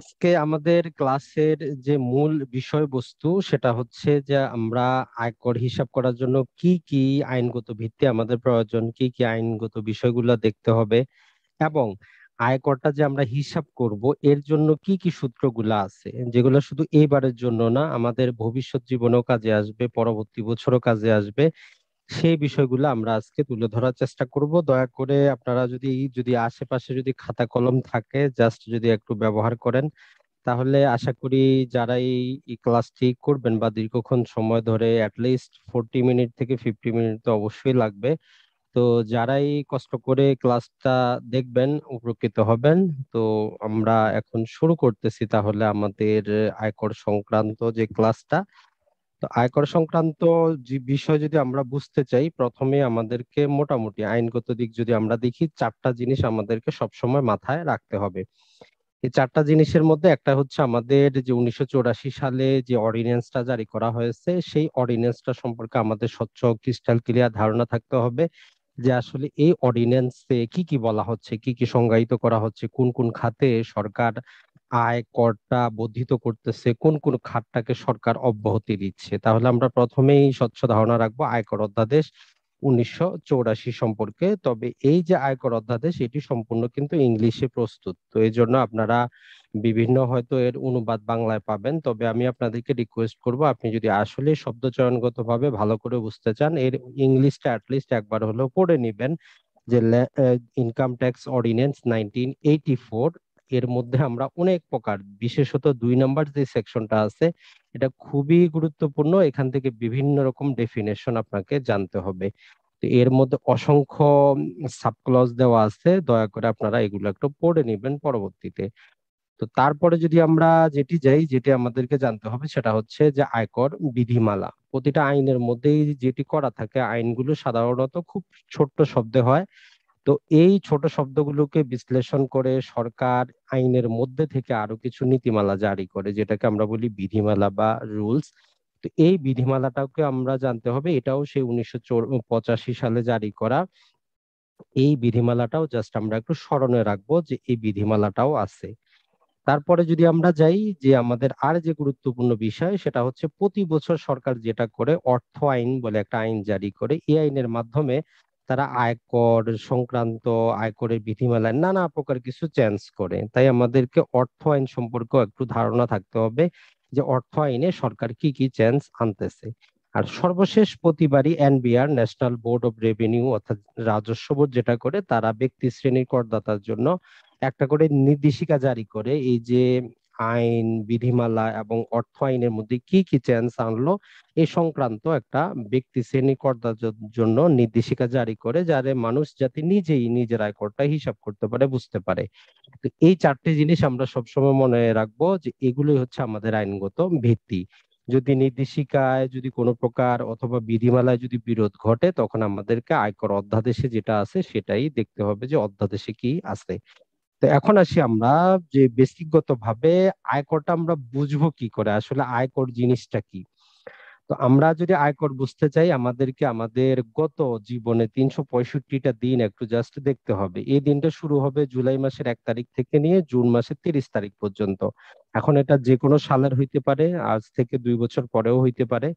আজকে আমাদের ক্লাসের যে মূল বিষয়বস্তু সেটা হচ্ছে যে আমরা আয়কর হিসাব করার জন্য কি কি আইনগত ভিত্তি আমাদের প্রয়োজন কি কি আইনগত বিষয়গুলো দেখতে হবে এবং আয়করটা যে আমরা হিসাব করব এর জন্য কি কি সূত্রগুলো আছে যেগুলো শুধু এইবারের জন্য না আমাদের ভবিষ্যৎ জীবনেও কাজে আসবে পরবর্তী বছরও কাজে আসবে সেই বিষয়গুলো আমরা আজকে তুলে ধরার চেষ্টা করব দয়া করে আপনারা যদি যদি আশেপাশে যদি খাতা কলম থাকে জাস্ট যদি একটু ব্যবহার করেন তাহলে আশা করি যারা এই ক্লাসটি করবেন বা দীর্ঘক্ষণ সময় ধরে অ্যাটলিস্ট ফোরটি মিনিট থেকে ফিফটি মিনিট তো অবশ্যই লাগবে তো যারাই কষ্ট করে ক্লাসটা দেখবেন উপকৃত হবেন তো আমরা এখন শুরু করতেছি তাহলে আমাদের আয়কর সংক্রান্ত যে ক্লাসটা তো আয়কর সংক্রান্ত যে বিষয় যদি আমরা বুঝতে চাই প্রথমে আমাদেরকে মোটামুটি আইনগত দিক যদি আমরা দেখি চারটা জিনিস আমাদেরকে সবসময় মাথায় রাখতে হবে এই চারটা জিনিসের মধ্যে একটা হচ্ছে আমাদের যে উনিশশো সালে যে অর্ডিন্যান্সটা জারি করা হয়েছে সেই অর্ডিন্যান্সটা সম্পর্কে আমাদের স্বচ্ছ ক্রিস্টাল ক্লিয়ার ধারণা থাকতে হবে যে আসলে এই অর্ডিনেন্সে কি কি বলা হচ্ছে কি কি সংজ্ঞায়িত করা হচ্ছে কোন কোন খাতে সরকার আয় করটা বর্ধিত করতেছে কোন কোন খাতটাকে সরকার অব্যাহতি দিচ্ছে তাহলে আমরা প্রথমেই স্বচ্ছ ধারণা রাখবো আয়কর অধ্যাদেশ উনিশশো চৌরাশি সম্পর্কে তবে এই যে আয়কর অধ্যাদেশ এটি সম্পূর্ণ কিন্তু ইংলিশে প্রস্তুত তো এই জন্য আপনারা বিভিন্ন হয়তো এর অনুবাদ বাংলায় পাবেন তবে আমি আপনাদেরকে রিকোয়েস্ট করব আপনি যদি আসলে চয়নগত ভাবে ভালো করে বুঝতে চান এর ইংলিশটা অ্যাটলিস্ট একবার হলেও পড়ে নেবেন যে income tax ordinance nineteen eighty four এর মধ্যে আমরা অনেক প্রকার বিশেষত দুই নাম্বার যে সেকশনটা আছে এটা খুবই গুরুত্বপূর্ণ এখান থেকে বিভিন্ন রকম ডেফিনেশন আপনাকে জানতে হবে এর মধ্যে অসংখ্য সাবক্লজ দেওয়া আছে দয়া করে আপনারা এগুলো একটু পড়ে নেবেন পরবর্তীতে তো তারপরে যদি আমরা যেটি যাই যেটি আমাদেরকে জানতে হবে সেটা হচ্ছে যে আয়কর বিধিমালা প্রতিটা আইনের মধ্যেই যেটি করা থাকে আইনগুলো সাধারণত খুব ছোট্ট শব্দে হয় তো এই ছোট শব্দগুলোকে বিশ্লেষণ করে সরকার আইনের মধ্যে থেকে আরো কিছু নীতিমালা জারি করে যেটাকে আমরা বলি বিধিমালা বা রুলস তো এই বিধিমালাটাকে আমরা জানতে হবে এটাও সেই উনিশশো সালে জারি করা এই বিধিমালাটাও জাস্ট আমরা একটু স্মরণে রাখবো যে এই বিধিমালাটাও আছে তারপরে যদি আমরা যাই যে আমাদের আর যে গুরুত্বপূর্ণ বিষয় সেটা হচ্ছে প্রতি বছর সরকার যেটা করে অর্থ আইন বলে একটা আইন জারি করে এই আইনের মাধ্যমে তারা আয়কর সংক্রান্ত আয়করের বিধিমালায় নানা প্রকার কিছু চেঞ্জ করে তাই আমাদেরকে অর্থ আইন সম্পর্কে একটু ধারণা থাকতে হবে যে অর্থ আইনে সরকার কি কি চেঞ্জ আনতেছে আর সর্বশেষ প্রতিবারই NBR national board of revenue অর্থাৎ রাজস্ব বোর্ড যেটা করে তারা ব্যক্তি শ্রেণীর করদাতার জন্য একটা করে নির্দেশিকা জারি করে এই যে আইন বিধিমালা এবং অর্থ আইনের মধ্যে কি কি চেঞ্জ আনলো এ সংক্রান্ত একটা ব্যক্তি শ্রেণী কর্তার জন্য নির্দেশিকা জারি করে যারে মানুষ যাতে নিজেই নিজের আয়করটা হিসাব করতে পারে বুঝতে পারে এই চারটি জিনিস আমরা সবসময় মনে রাখবো যে এগুলোই হচ্ছে আমাদের আইনগত ভিত্তি যদি নির্দেশিকায় যদি কোনো প্রকার অথবা বিধিমালায় যদি বিরোধ ঘটে তখন আমাদেরকে আয়কর অধ্যাদেশে যেটা আছে সেটাই দেখতে হবে যে অধ্যাদেশে কি আছে তো এখন আসি আমরা যে বেসিকগত ভাবে আয়করটা আমরা বুঝবো কি করে আসলে আয়কর জিনিসটা কি তো আমরা যদি আয়কর বুঝতে চাই আমাদেরকে আমাদের গত জীবনে তিনশো পঁয়ষট্টিটা দিন একটু জাস্ট দেখতে হবে এই দিনটা শুরু হবে জুলাই মাসের এক তারিখ থেকে নিয়ে জুন মাসের তিরিশ তারিখ পর্যন্ত এখন এটা যে কোনো সালের হইতে পারে আজ থেকে দুই বছর পরেও হইতে পারে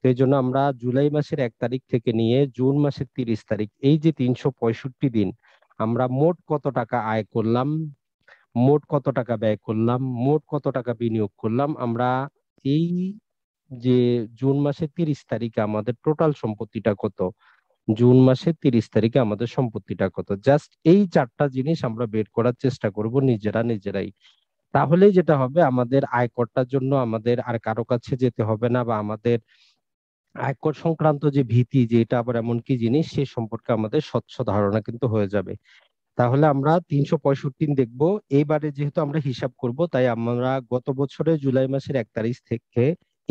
তো এই জন্য আমরা জুলাই মাসের এক তারিখ থেকে নিয়ে জুন মাসের তিরিশ তারিখ এই যে তিনশো পঁয়ষট্টি দিন আমরা মোট কত টাকা আয় করলাম মোট কত টাকা ব্যয় করলাম মোট কত টাকা বিনিয়োগ করলাম আমরা এই যে জুন মাসে তিরিশ তারিখে আমাদের টোটাল সম্পত্তিটা কত জুন মাসে তিরিশ তারিখে আমাদের সম্পত্তিটা কত জাস্ট এই চারটা জিনিস আমরা বের করার চেষ্টা করব নিজেরা নিজেরাই তাহলে যেটা হবে আমাদের আয়করটার জন্য আমাদের আর কারো কাছে যেতে হবে না বা আমাদের আয়কর সংক্রান্ত যে ভীতি যে এটা আবার এমন কি জিনিস সে সম্পর্কে আমাদের স্বচ্ছ ধারণা কিন্তু হয়ে যাবে তাহলে আমরা তিনশো পঁয়ষট্টি দেখবো এবারে যেহেতু আমরা হিসাব করব তাই আমরা গত বছরে জুলাই মাসের এক তারিখ থেকে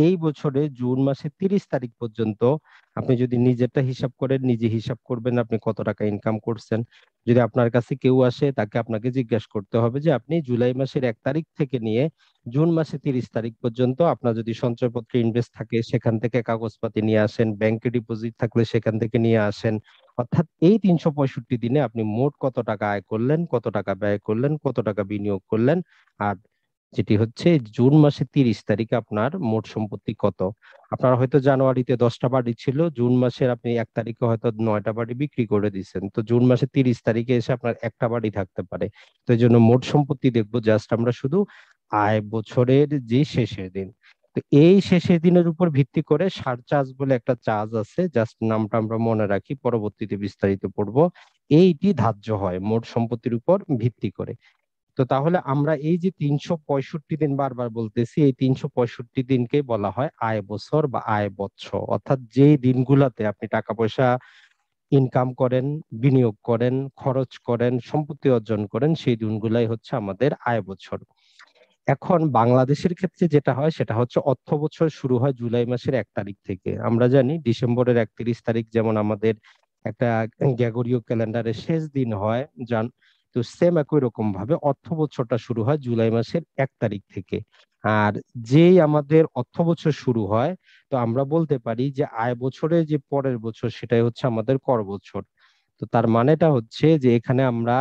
এই বছরে জুন মাসে তিরিশ তারিখ পর্যন্ত আপনি যদি নিজেরটা হিসাব করেন নিজে হিসাব করবেন আপনি কত টাকা ইনকাম করছেন যদি আপনার কাছে কেউ আসে তাকে আপনাকে জিজ্ঞেস করতে হবে যে আপনি জুলাই মাসের এক তারিখ থেকে নিয়ে জুন মাসে তিরিশ তারিখ পর্যন্ত আপনার যদি সঞ্চয়পত্রে ইনভেস্ট থাকে সেখান থেকে কাগজপাতি নিয়ে আসেন ব্যাংকে ডিপোজিট থাকলে সেখান থেকে নিয়ে আসেন অর্থাৎ এই তিনশো পঁয়ষট্টি দিনে আপনি মোট কত টাকা আয় করলেন কত টাকা ব্যয় করলেন কত টাকা বিনিয়োগ করলেন আর যেটি হচ্ছে জুন মাসে তিরিশ তারিখে আপনার মোট সম্পত্তি কত আপনার হয়তো জানুয়ারিতে দশটা বাড়ি ছিল জুন মাসের আপনি এক তারিখে হয়তো নয়টা বাড়ি বিক্রি করে দিচ্ছেন তো জুন মাসে তিরিশ তারিখে এসে আপনার একটা বাড়ি থাকতে পারে তো এই জন্য মোট সম্পত্তি দেখবো জাস্ট আমরা শুধু আয় বছরের যে শেষের দিন তো এই শেষের দিনের উপর ভিত্তি করে সার চার্জ বলে একটা চার্জ আছে জাস্ট নামটা আমরা মনে রাখি পরবর্তীতে বিস্তারিত পড়বো এইটি ধার্য হয় মোট সম্পত্তির উপর ভিত্তি করে তো তাহলে আমরা এই যে তিনশো পঁয়ষট্টি দিন বারবার বলতেছি এই তিনশো পঁয়ষট্টি দিনকে বলা হয় আয় বছর বা আয় বৎসর অর্থাৎ যে দিনগুলাতে আপনি টাকা পয়সা ইনকাম করেন বিনিয়োগ করেন খরচ করেন সম্পত্তি অর্জন করেন সেই দিনগুলাই হচ্ছে আমাদের আয় বছর এখন বাংলাদেশের ক্ষেত্রে যেটা হয় সেটা হচ্ছে অর্থ বছর শুরু হয় জুলাই মাসের এক তারিখ থেকে আমরা জানি ডিসেম্বরের একত্রিশ তারিখ যেমন আমাদের একটা গ্যাগরীয় ক্যালেন্ডারের শেষ দিন হয় যান তো সেম একই রকম ভাবে অর্থ বছরটা শুরু হয় জুলাই মাসের এক তারিখ থেকে আর যেই আমাদের অর্থ বছর শুরু হয় তো আমরা বলতে পারি যে আয় বছরে যে পরের বছর সেটাই হচ্ছে আমাদের কর বছর তো তার মানেটা হচ্ছে যে এখানে আমরা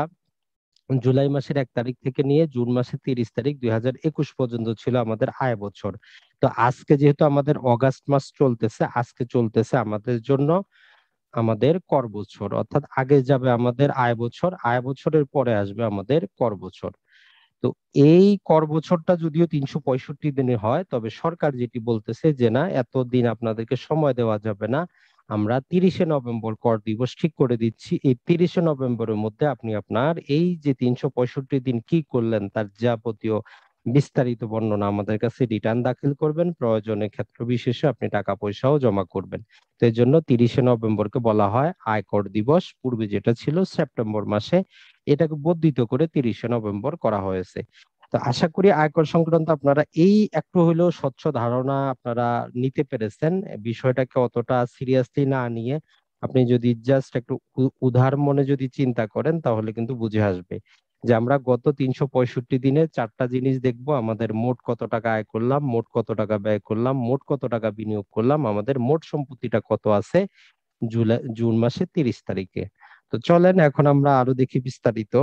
জুলাই মাসের এক তারিখ থেকে নিয়ে জুন মাসের তিরিশ তারিখ দুই পর্যন্ত ছিল আমাদের আয় বছর তো আজকে যেহেতু আমাদের অগাস্ট মাস চলতেছে আজকে চলতেছে আমাদের জন্য আমাদের কর বছর অর্থাৎ আগে যাবে আমাদের আয় বছর আয় বছরের পরে আসবে আমাদের কর বছর তো এই কর বছরটা যদিও তিনশো পঁয়ষট্টি দিনে হয় তবে সরকার যেটি বলতেছে যে না এত দিন আপনাদেরকে সময় দেওয়া যাবে না আমরা তিরিশে নভেম্বর কর দিবস ঠিক করে দিচ্ছি এই তিরিশে নভেম্বরের মধ্যে আপনি আপনার এই যে তিনশো পঁয়ষট্টি দিন কি করলেন তার যাবতীয় বিস্তারিত বর্ণনা আমাদের কাছে রিটার্ন দাখিল করবেন প্রয়োজনে ক্ষেত্র বিশেষে আপনি টাকা পয়সাও জমা করবেন তো এর জন্য তিরিশে নভেম্বরকে বলা হয় আয়কর দিবস পূর্বে যেটা ছিল সেপ্টেম্বর মাসে এটাকে বর্ধিত করে তিরিশে নভেম্বর করা হয়েছে তো আশা করি আয়কর সংক্রান্ত আপনারা এই একটু হলেও স্বচ্ছ ধারণা আপনারা নিতে পেরেছেন বিষয়টাকে অতটা সিরিয়াসলি না নিয়ে আপনি যদি জাস্ট একটু উধার মনে যদি চিন্তা করেন তাহলে কিন্তু বুঝে আসবে যে আমরা গত তিনশো পঁয়ষট্টি দিনে চারটা জিনিস দেখব আমাদের মোট কত টাকা আয় করলাম মোট কত টাকা ব্যয় করলাম মোট কত টাকা বিনিয়োগ করলাম আমাদের মোট সম্পত্তিটা কত আছে জুলাই জুন মাসে তিরিশ তারিখে তো চলেন এখন আমরা আরো দেখি বিস্তারিত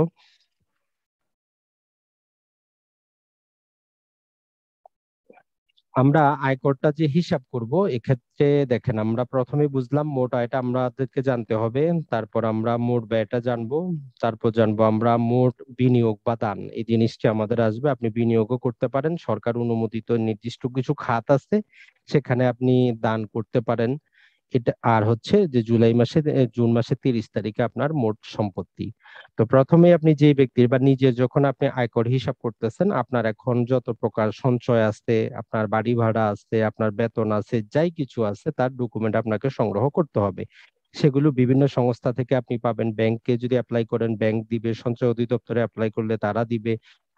আমরা আয়করটা যে হিসাব করব এক্ষেত্রে দেখেন আমরা প্রথমে বুঝলাম মোট আয়টা আমাদেরকে জানতে হবে তারপর আমরা মোট ব্যয়টা জানবো তারপর জানবো আমরা মোট বিনিয়োগ বা দান এই জিনিসটি আমাদের আসবে আপনি বিনিয়োগও করতে পারেন সরকার অনুমোদিত নির্দিষ্ট কিছু খাত আছে সেখানে আপনি দান করতে পারেন এটা আর হচ্ছে যে জুলাই মাসে জুন মাসে তিরিশ তারিখে আপনার মোট সম্পত্তি তো প্রথমে আপনি যে ব্যক্তির বা নিজের যখন আপনি আয়কর হিসাব করতেছেন আপনার এখন যত প্রকার সঞ্চয় আছে আপনার বাড়ি ভাড়া আছে আপনার বেতন আছে যাই কিছু আছে তার ডকুমেন্ট আপনাকে সংগ্রহ করতে হবে সেগুলো বিভিন্ন সংস্থা থেকে আপনি পাবেন ব্যাংকে যদি অ্যাপ্লাই করেন ব্যাংক দিবে সঞ্চয় অধিদপ্তরে অ্যাপ্লাই করলে তারা দিবে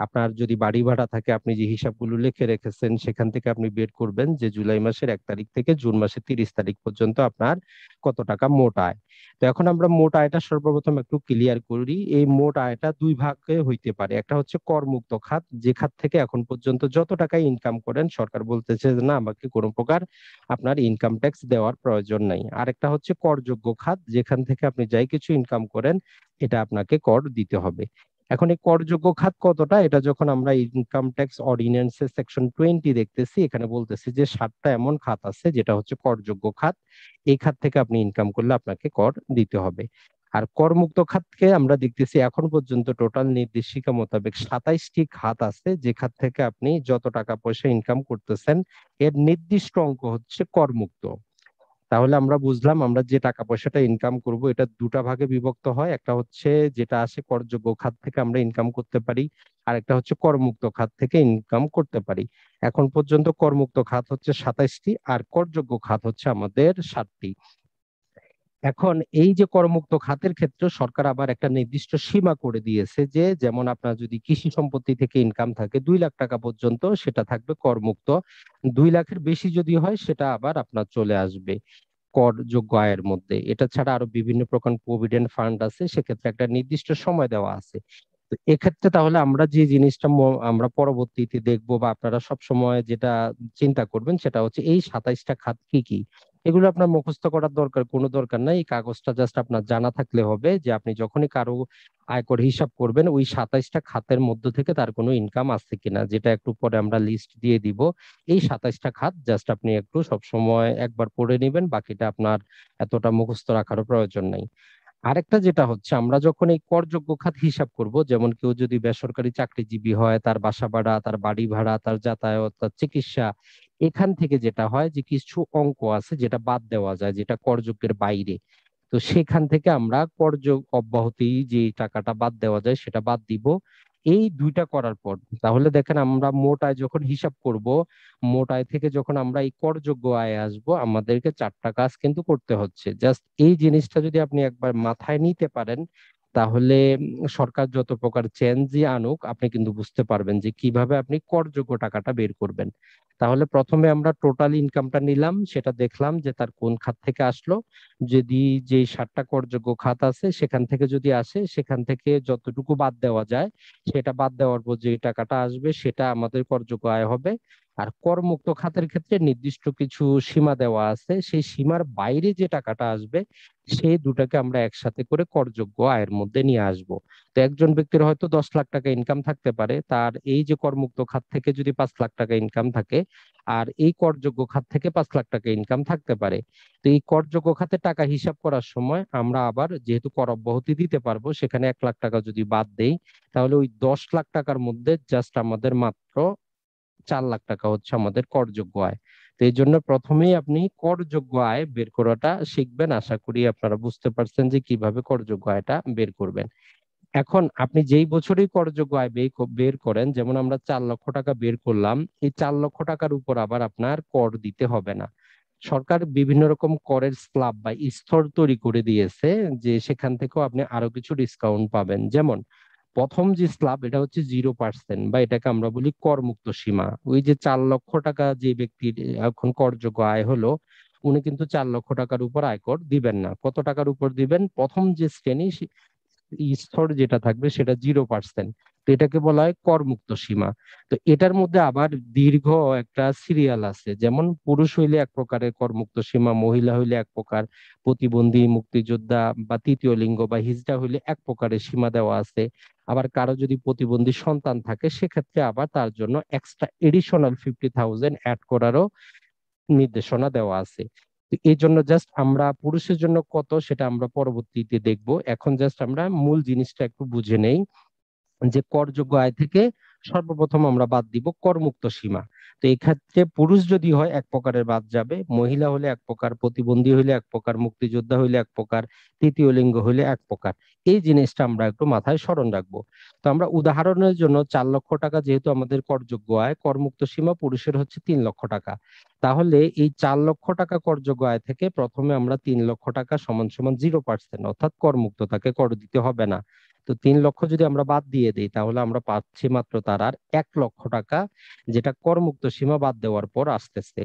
আপনার যদি বাড়ি ভাড়া থাকে আপনি যে হিসাবগুলো লিখে রেখেছেন সেখান থেকে আপনি বের করবেন যে জুলাই মাসের এক তারিখ থেকে জুন মাসের তিরিশ তারিখ পর্যন্ত আপনার কত টাকা মোট আয় তো এখন আমরা মোট আয়টা সর্বপ্রথম একটু ক্লিয়ার করি এই মোট আয়টা দুই ভাগে হইতে পারে একটা হচ্ছে করমুক্ত খাত যে খাত থেকে এখন পর্যন্ত যত টাকা ইনকাম করেন সরকার বলতেছে না আমাকে কোনো প্রকার আপনার ইনকাম ট্যাক্স দেওয়ার প্রয়োজন নাই একটা হচ্ছে করযোগ্য খাত যেখান থেকে আপনি যাই কিছু ইনকাম করেন এটা আপনাকে কর দিতে হবে এখন এই করযোগ্য খাত কতটা এটা যখন আমরা ইনকাম ট্যাক্স অর্ডিন্যান্সের সেকশন টোয়েন্টি দেখতেছি এখানে বলতেছি যে সাতটা এমন খাত আছে যেটা হচ্ছে করযোগ্য খাত এই খাত থেকে আপনি ইনকাম করলে আপনাকে কর দিতে হবে আর করমুক্ত খাতকে আমরা দেখতেছি এখন পর্যন্ত টোটাল নির্দেশিকা মোতাবেক সাতাইশটি খাত আছে যে খাত থেকে আপনি যত টাকা পয়সা ইনকাম করতেছেন এর নির্দিষ্ট অঙ্ক হচ্ছে করমুক্ত তাহলে আমরা বুঝলাম আমরা যে টাকা পয়সাটা ইনকাম করব এটা দুটা ভাগে বিভক্ত হয় একটা হচ্ছে যেটা আসে করযোগ্য খাত থেকে আমরা ইনকাম করতে পারি আর একটা হচ্ছে করমুক্ত খাত থেকে ইনকাম করতে পারি এখন পর্যন্ত করমুক্ত খাত হচ্ছে সাতাইশটি আর করযোগ্য খাত হচ্ছে আমাদের ষাটটি এখন এই যে করমুক্ত খাতের ক্ষেত্রে সরকার আবার একটা নির্দিষ্ট সীমা করে দিয়েছে যে যেমন আপনার যদি কৃষি সম্পত্তি থেকে ইনকাম থাকে দুই লাখ টাকা পর্যন্ত সেটা থাকবে করমুক্ত দুই লাখের বেশি যদি হয় সেটা আবার আপনার চলে আসবে কর যোগ্য আয়ের মধ্যে এটা ছাড়া আরো বিভিন্ন প্রকার প্রভিডেন্ট ফান্ড আছে সেক্ষেত্রে একটা নির্দিষ্ট সময় দেওয়া আছে তো এক্ষেত্রে তাহলে আমরা যে জিনিসটা আমরা পরবর্তীতে দেখবো বা আপনারা সব সময় যেটা চিন্তা করবেন সেটা হচ্ছে এই সাতাইশটা খাত কি কি এগুলো আপনার মুখস্থ করার দরকার কোনো দরকার নাই এই কাগজটা জাস্ট আপনার জানা থাকলে হবে যে আপনি যখনই কারো আয়কর হিসাব করবেন ওই সাতাইশটা খাতের মধ্য থেকে তার কোনো ইনকাম আসছে কিনা যেটা একটু পরে আমরা লিস্ট দিয়ে দিব এই সাতাইশটা খাত জাস্ট আপনি একটু সবসময় একবার পড়ে নেবেন বাকিটা আপনার এতটা মুখস্থ রাখারও প্রয়োজন নাই আরেকটা যেটা হচ্ছে আমরা যখন এই করযোগ্য খাত হিসাব করব যেমন কেউ যদি বেসরকারি চাকরিজীবী হয় তার বাসা ভাড়া তার বাড়ি ভাড়া তার যাতায়াত তার চিকিৎসা এখান থেকে যেটা হয় যে কিছু অঙ্ক আছে যেটা বাদ দেওয়া যায় যেটা করযোগ্যের বাইরে তো সেখান থেকে আমরা করযোগ অব্যাহতি যে টাকাটা বাদ দেওয়া যায় সেটা বাদ দিব এই দুইটা করার পর তাহলে দেখেন আমরা মোট আয় যখন হিসাব করব মোট আয় থেকে যখন আমরা এই করযোগ্য আয় আসব আমাদেরকে চারটা কাজ কিন্তু করতে হচ্ছে জাস্ট এই জিনিসটা যদি আপনি একবার মাথায় নিতে পারেন তাহলে সরকার যত প্রকার চেঞ্জই আনুক আপনি কিন্তু বুঝতে পারবেন যে কিভাবে আপনি করযোগ্য টাকাটা বের করবেন তাহলে প্রথমে আমরা টোটাল ইনকামটা নিলাম সেটা দেখলাম যে তার কোন খাত থেকে আসলো যদি যে সাতটা করযোগ্য খাত আছে সেখান থেকে যদি আসে সেখান থেকে যতটুকু বাদ দেওয়া যায় সেটা বাদ দেওয়ার পর যে টাকাটা আসবে সেটা আমাদের করযোগ্য আয় হবে আর করমুক্ত খাতের ক্ষেত্রে নির্দিষ্ট কিছু সীমা দেওয়া আছে সেই সীমার বাইরে যে টাকাটা আসবে সেই দুটাকে আমরা একসাথে করে করযোগ্য আয়ের মধ্যে নিয়ে আসব তো একজন ব্যক্তির হয়তো দশ লাখ টাকা ইনকাম থাকতে পারে তার এই যে করমুক্ত খাত থেকে যদি পাঁচ লাখ টাকা ইনকাম থাকে আর এই করযোগ্য খাত থেকে পাঁচ লাখ টাকা ইনকাম থাকতে পারে তো এই করযোগ্য খাতে টাকা হিসাব করার সময় আমরা আবার যেহেতু কর অব্যাহতি দিতে পারবো সেখানে এক লাখ টাকা যদি বাদ দেই তাহলে ওই দশ লাখ টাকার মধ্যে জাস্ট আমাদের মাত্র চার লাখ টাকা হচ্ছে আমাদের করযোগ্য আয় তো এই জন্য প্রথমেই আপনি করযোগ্য আয় বের করাটা শিখবেন আশা করি আপনারা বুঝতে পারছেন যে কিভাবে করযোগ্য আয়টা বের করবেন এখন আপনি যেই বছরই করযোগ্য আয় বের করেন যেমন আমরা চার লক্ষ টাকা বের করলাম এই চার লক্ষ টাকার উপর আবার আপনার কর দিতে হবে না সরকার বিভিন্ন রকম করের স্ল্যাব বা স্তর তৈরি করে দিয়েছে যে সেখান থেকেও আপনি আরো কিছু ডিসকাউন্ট পাবেন যেমন প্রথম যে স্ল্যাব এটা হচ্ছে জিরো পার্সেন্ট বা এটাকে আমরা বলি করমুক্ত সীমা ওই যে চার লক্ষ টাকা যে ব্যক্তির এখন করযোগ্য আয় হলো উনি কিন্তু চার লক্ষ টাকার উপর আয়কর দিবেন না কত টাকার উপর দিবেন প্রথম যে শ্রেণী স্তর যেটা থাকবে সেটা জিরো পার্সেন্ট তো এটাকে বলা হয় করমুক্ত সীমা তো এটার মধ্যে আবার দীর্ঘ একটা সিরিয়াল আছে যেমন পুরুষ হইলে এক প্রকারের করমুক্ত সীমা মহিলা হইলে এক প্রকার প্রতিবন্ধী মুক্তিযোদ্ধা বা তৃতীয় লিঙ্গ বা হিজড়া হইলে এক প্রকারের সীমা দেওয়া আছে আবার কারো যদি প্রতিবন্ধী সন্তান থাকে সেক্ষেত্রে আবার তার জন্য extra additional fifty thousand add করারও নির্দেশনা দেওয়া আছে এই জন্য জাস্ট আমরা পুরুষের জন্য কত সেটা আমরা পরবর্তীতে দেখব এখন জাস্ট আমরা মূল জিনিসটা একটু বুঝে নেই যে করযোগ্য আয় থেকে সর্বপ্রথম আমরা বাদ দিব করমুক্ত সীমা তো এক্ষেত্রে পুরুষ যদি হয় এক প্রকারের বাদ যাবে মহিলা হলে এক প্রকার প্রতিবন্ধী হইলে এক প্রকার মুক্তিযোদ্ধা হইলে এক প্রকার তৃতীয় লিঙ্গ হইলে এক প্রকার এই জিনিসটা আমরা একটু মাথায় স্মরণ রাখবো তো আমরা উদাহরণের জন্য চার লক্ষ টাকা যেহেতু আমাদের করযোগ্য আয় করমুক্ত সীমা পুরুষের হচ্ছে তিন লক্ষ টাকা তাহলে এই চার লক্ষ টাকা করযোগ্য আয় থেকে প্রথমে আমরা তিন লক্ষ টাকা সমান সমান জিরো পার্সেন্ট অর্থাৎ করমুক্ত তাকে কর দিতে হবে না তো তিন লক্ষ যদি আমরা বাদ দিয়ে দিই তাহলে আমরা পাচ্ছি মাত্র তার আর এক লক্ষ টাকা যেটা করমুক্ত সীমা বাদ দেওয়ার পর আসতেছে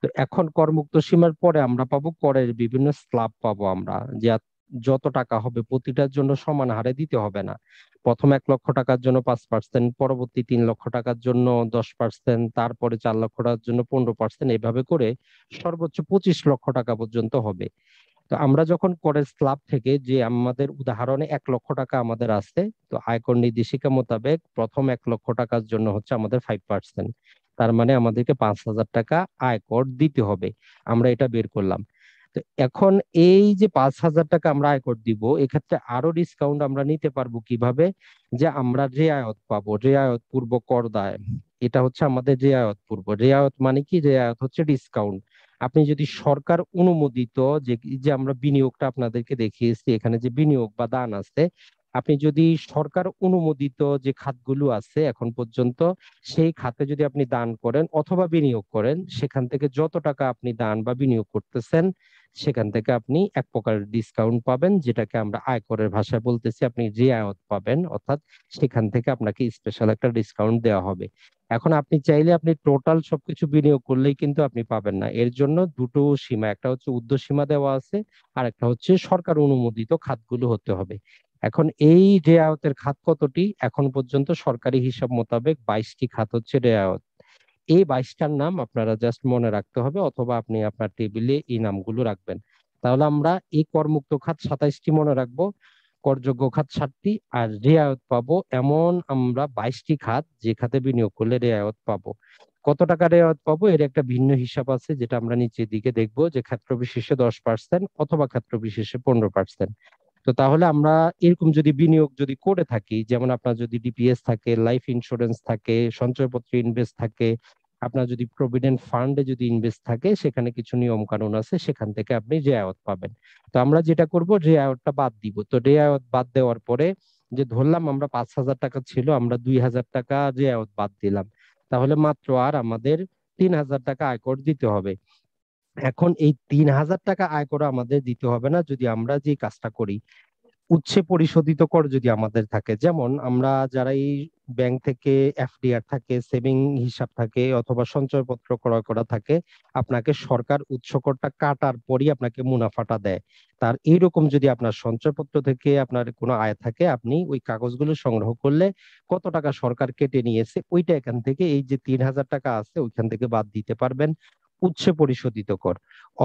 তো এখন করমুক্ত সীমার পরে আমরা পাবো করের বিভিন্ন স্ল্যাব পাবো আমরা যে যত টাকা হবে প্রতিটার জন্য সমান হারে দিতে হবে না প্রথম এক লক্ষ টাকার জন্য পাঁচ পার্সেন্ট পরবর্তী তিন লক্ষ টাকার জন্য দশ পার্সেন্ট তারপরে চার লক্ষ টাকার জন্য পনেরো পার্সেন্ট এভাবে করে সর্বোচ্চ পঁচিশ লক্ষ টাকা পর্যন্ত হবে তো আমরা যখন করের ক্লাব থেকে যে আমাদের উদাহরণে এক লক্ষ টাকা আমাদের আছে তো আয়কর নির্দেশিকা মোতাবেক প্রথম এক লক্ষ টাকার জন্য হচ্ছে আমাদের ফাইভ পার্সেন্ট তার মানে আমাদেরকে পাঁচ হাজার টাকা আয়কর দিতে হবে আমরা এটা বের করলাম এখন এই যে পাঁচ হাজার টাকা আমরা আয়কর দিব এক্ষেত্রে আরো ডিসকাউন্ট আমরা নিতে পারবো কিভাবে যে আমরা রেয়ায়ত পাবো রেয়ায়ত পূর্ব করদায় এটা হচ্ছে আমাদের রেয়ায়ত পূর্ব রেয়ায়ত মানে কি রেয়ায়ত হচ্ছে ডিসকাউন্ট আপনি যদি সরকার অনুমোদিত যে যে আমরা বিনিয়োগটা আপনাদেরকে দেখিয়েছি এখানে যে বিনিয়োগ বা দান আছে আপনি যদি সরকার অনুমোদিত যে খাতগুলো আছে এখন পর্যন্ত সেই খাতে যদি আপনি দান করেন অথবা বিনিয়োগ করেন সেখান থেকে যত টাকা আপনি দান বা বিনিয়োগ করতেছেন সেখান থেকে আপনি এক প্রকার ডিসকাউন্ট পাবেন যেটাকে আমরা আয়করের ভাষায় বলতেছি আপনি রেয়ায়ত পাবেন অর্থাৎ সেখান থেকে আপনাকে স্পেশাল একটা ডিসকাউন্ট দেওয়া হবে এখন আপনি চাইলে আপনি টোটাল সবকিছু বিনিয়োগ করলেই কিন্তু আপনি পাবেন না এর জন্য দুটো সীমা একটা হচ্ছে উর্ধ্ব সীমা দেওয়া আছে আর একটা হচ্ছে সরকার অনুমোদিত খাতগুলো হতে হবে এখন এই রেয়াতের খাত কতটি এখন পর্যন্ত সরকারি হিসাব মোতাবেক বাইশটি খাত হচ্ছে রেয়াত এই বাইশটার নাম আপনারা জাস্ট মনে রাখতে হবে অথবা আপনি আপনার টেবিলে এই নামগুলো রাখবেন তাহলে আমরা এই করমুক্ত খাত সাতাইশটি মনে রাখবো করযোগ্য খাত সাতটি আর রেয়ায়ত পাবো এমন আমরা বাইশটি খাত যে খাতে বিনিয়োগ করলে রেয়ায়ত পাবো কত টাকা রেয়ায়ত পাবো এর একটা ভিন্ন হিসাব আছে যেটা আমরা নিচের দিকে দেখব যে ক্ষেত্র বিশেষে দশ পার্সেন্ট অথবা ক্ষেত্র বিশেষে পনেরো পার্সেন্ট তো তাহলে আমরা এরকম যদি বিনিয়োগ যদি করে থাকি যেমন আপনার যদি ডিপিএস থাকে লাইফ ইন্স্যুরেন্স থাকে সঞ্চয়পত্র ইনভেস্ট থাকে আপনার যদি প্রভিডেন্ট ফান্ডে যদি ইনভেস্ট থাকে সেখানে কিছু নিয়ম কানুন আছে সেখান থেকে আপনি আয়ত পাবেন তো আমরা যেটা করব আয়তটা বাদ দিব তো রে আয়ত বাদ দেওয়ার পরে যে ধরলাম আমরা পাঁচ হাজার টাকা ছিল আমরা দুই হাজার টাকা আয়ত বাদ দিলাম তাহলে মাত্র আর আমাদের তিন হাজার টাকা আয়কর দিতে হবে এখন এই তিন হাজার টাকা আয় করা আমাদের দিতে হবে না যদি আমরা যে কাজটা করি উচ্ছে পরিশোধিত কর যদি আমাদের থাকে যেমন আমরা যারা এই ব্যাংক থেকে এফডিআর থাকে সেভিং হিসাব থাকে অথবা সঞ্চয়পত্র ক্রয় করা থাকে আপনাকে সরকার উৎসকরটা কাটার পরই আপনাকে মুনাফাটা দেয় তার এইরকম যদি আপনার সঞ্চয়পত্র থেকে আপনার কোনো আয় থাকে আপনি ওই কাগজগুলো সংগ্রহ করলে কত টাকা সরকার কেটে নিয়েছে ওইটা এখান থেকে এই যে তিন হাজার টাকা আছে ওইখান থেকে বাদ দিতে পারবেন উচ্ছে পরিশোধিত কর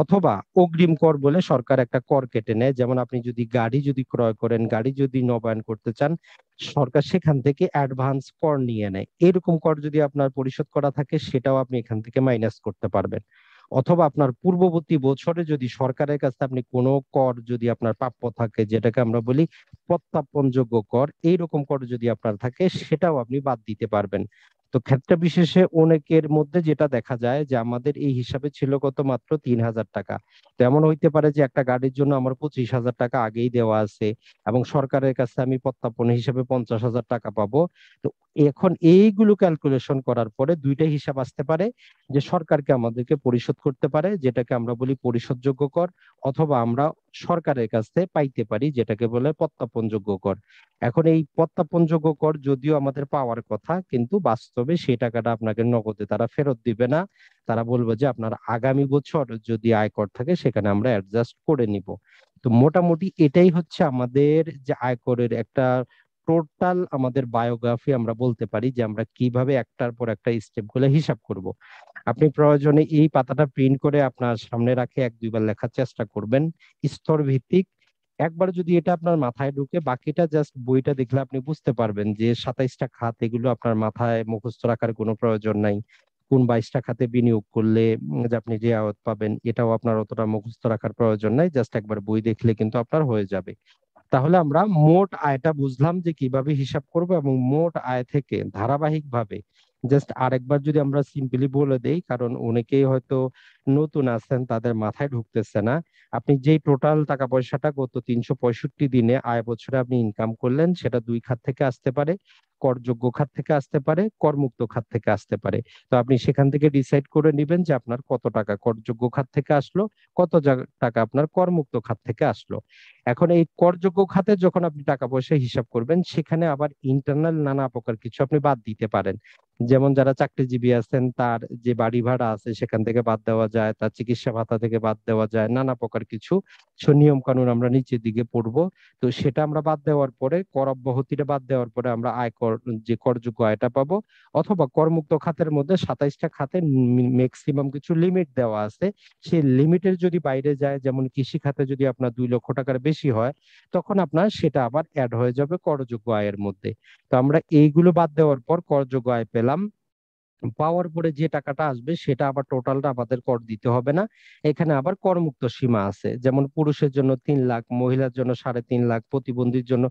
অথবা অগ্রিম কর বলে সরকার একটা কর কেটে নেয় যেমন আপনি যদি গাড়ি যদি ক্রয় করেন গাড়ি যদি নবায়ন করতে চান সরকার সেখান থেকে অ্যাডভান্স কর নিয়ে নেয় এরকম কর যদি আপনার পরিশোধ করা থাকে সেটাও আপনি এখান থেকে মাইনাস করতে পারবেন অথবা আপনার পূর্ববর্তী বছরে যদি সরকারের কাছে আপনি কোনো কর যদি আপনার প্রাপ্য থাকে যেটাকে আমরা বলি প্রত্যাপনযোগ্য কর এইরকম কর যদি আপনার থাকে সেটাও আপনি বাদ দিতে পারবেন তো ক্ষেত্র বিশেষে অনেকের মধ্যে যেটা দেখা যায় যে আমাদের এই হিসাবে ছিল কত মাত্র তিন হাজার টাকা তো এমন হইতে পারে যে একটা গাড়ির জন্য আমার পঁচিশ হাজার টাকা আগেই দেওয়া আছে এবং সরকারের কাছে আমি প্রত্যাপন হিসাবে পঞ্চাশ হাজার টাকা পাবো তো এখন এইগুলো ক্যালকুলেশন করার পরে দুইটা হিসাব আসতে পারে যে সরকারকে আমাদেরকে পরিশোধ করতে পারে যেটাকে আমরা বলি পরিশোধযোগ্য কর অথবা আমরা সরকারের কাছে পাইতে পারি যেটাকে বলে প্রত্যাপনযোগ্য কর এখন এই প্রত্যাপনযোগ্য কর যদিও আমাদের পাওয়ার কথা কিন্তু বাস্তবে সেই টাকাটা আপনাকে নগদে তারা ফেরত দিবে না তারা বলবে যে আপনার আগামী বছর যদি আয়কর থাকে সেখানে আমরা অ্যাডজাস্ট করে নিব তো মোটামুটি এটাই হচ্ছে আমাদের যে আয়করের একটা টোটাল আমাদের বায়োগ্রাফি আমরা বলতে পারি যে আমরা কিভাবে একটার পর একটা স্টেপ গুলো হিসাব করব আপনি প্রয়োজনে এই পাতাটা প্রিন্ট করে আপনার সামনে রাখে এক দুইবার লেখার চেষ্টা করবেন স্তর ভিত্তিক একবার যদি এটা আপনার মাথায় ঢুকে বাকিটা জাস্ট বইটা দেখলে আপনি বুঝতে পারবেন যে সাতাইশটা খাত এগুলো আপনার মাথায় মুখস্থ রাখার কোনো প্রয়োজন নাই কোন বাইশটা খাতে বিনিয়োগ করলে যে আপনি যে আওয়াত পাবেন এটাও আপনার অতটা মুখস্থ রাখার প্রয়োজন নাই জাস্ট একবার বই দেখলে কিন্তু আপনার হয়ে যাবে তাহলে আমরা মোট আয়টা বুঝলাম যে কিভাবে হিসাব করব এবং মোট আয় থেকে ধারাবাহিকভাবে জাস্ট আরেকবার যদি আমরা সিম্পলি বলে দেই কারণ অনেকেই হয়তো নতুন আছেন তাদের মাথায় ঢুকতেছে না আপনি যেই টোটাল টাকা পয়সাটা গত তিনশো পঁয়ষট্টি দিনে আয় বছরে আপনি ইনকাম করলেন সেটা দুই খাত থেকে আসতে পারে করযোগ্য খাত থেকে আসতে পারে করমুক্ত খাত থেকে আসতে পারে তো আপনি সেখান থেকে ডিসাইড করে নেবেন যে আপনার কত টাকা করযোগ্য খাত থেকে আসলো কত টাকা আপনার করমুক্ত খাত থেকে আসলো এখন এই করযোগ্য খাতে যখন আপনি টাকা পয়সা হিসাব করবেন সেখানে আবার ইন্টারনাল নানা প্রকার কিছু আপনি বাদ দিতে পারেন যেমন যারা চাকরিজীবী আছেন তার যে বাড়ি ভাড়া আছে সেখান থেকে বাদ দেওয়া যায় তার চিকিৎসা ভাতা থেকে বাদ দেওয়া যায় নানা প্রকার কিছু নিয়ম কানুন আমরা নিচের দিকে পড়ব তো সেটা আমরা বাদ দেওয়ার পরে কর অব্যাহতিটা বাদ দেওয়ার পরে আমরা আয়কর যে করযোগ্য আয়টা পাবো অথবা করমুক্ত খাতের মধ্যে সাতাইশটা খাতে ম্যাক্সিমাম কিছু লিমিট দেওয়া আছে সেই লিমিটের যদি বাইরে যায় যেমন কৃষি খাতে যদি আপনার দুই লক্ষ টাকার বেশি হয় তখন আপনার সেটা আবার অ্যাড হয়ে যাবে করযোগ্য আয়ের মধ্যে তো আমরা এইগুলো বাদ দেওয়ার পর করযোগ্য আয় পেলাম পাওয়ার পরে যে টাকাটা আসবে সেটা আবার টোটালটা আমাদের কর দিতে হবে না এখানে আবার করমুক্ত সীমা আছে যেমন পুরুষের জন্য তিন লাখ মহিলার জন্য সাড়ে তিন লাখ প্রতিবন্ধীর জন্য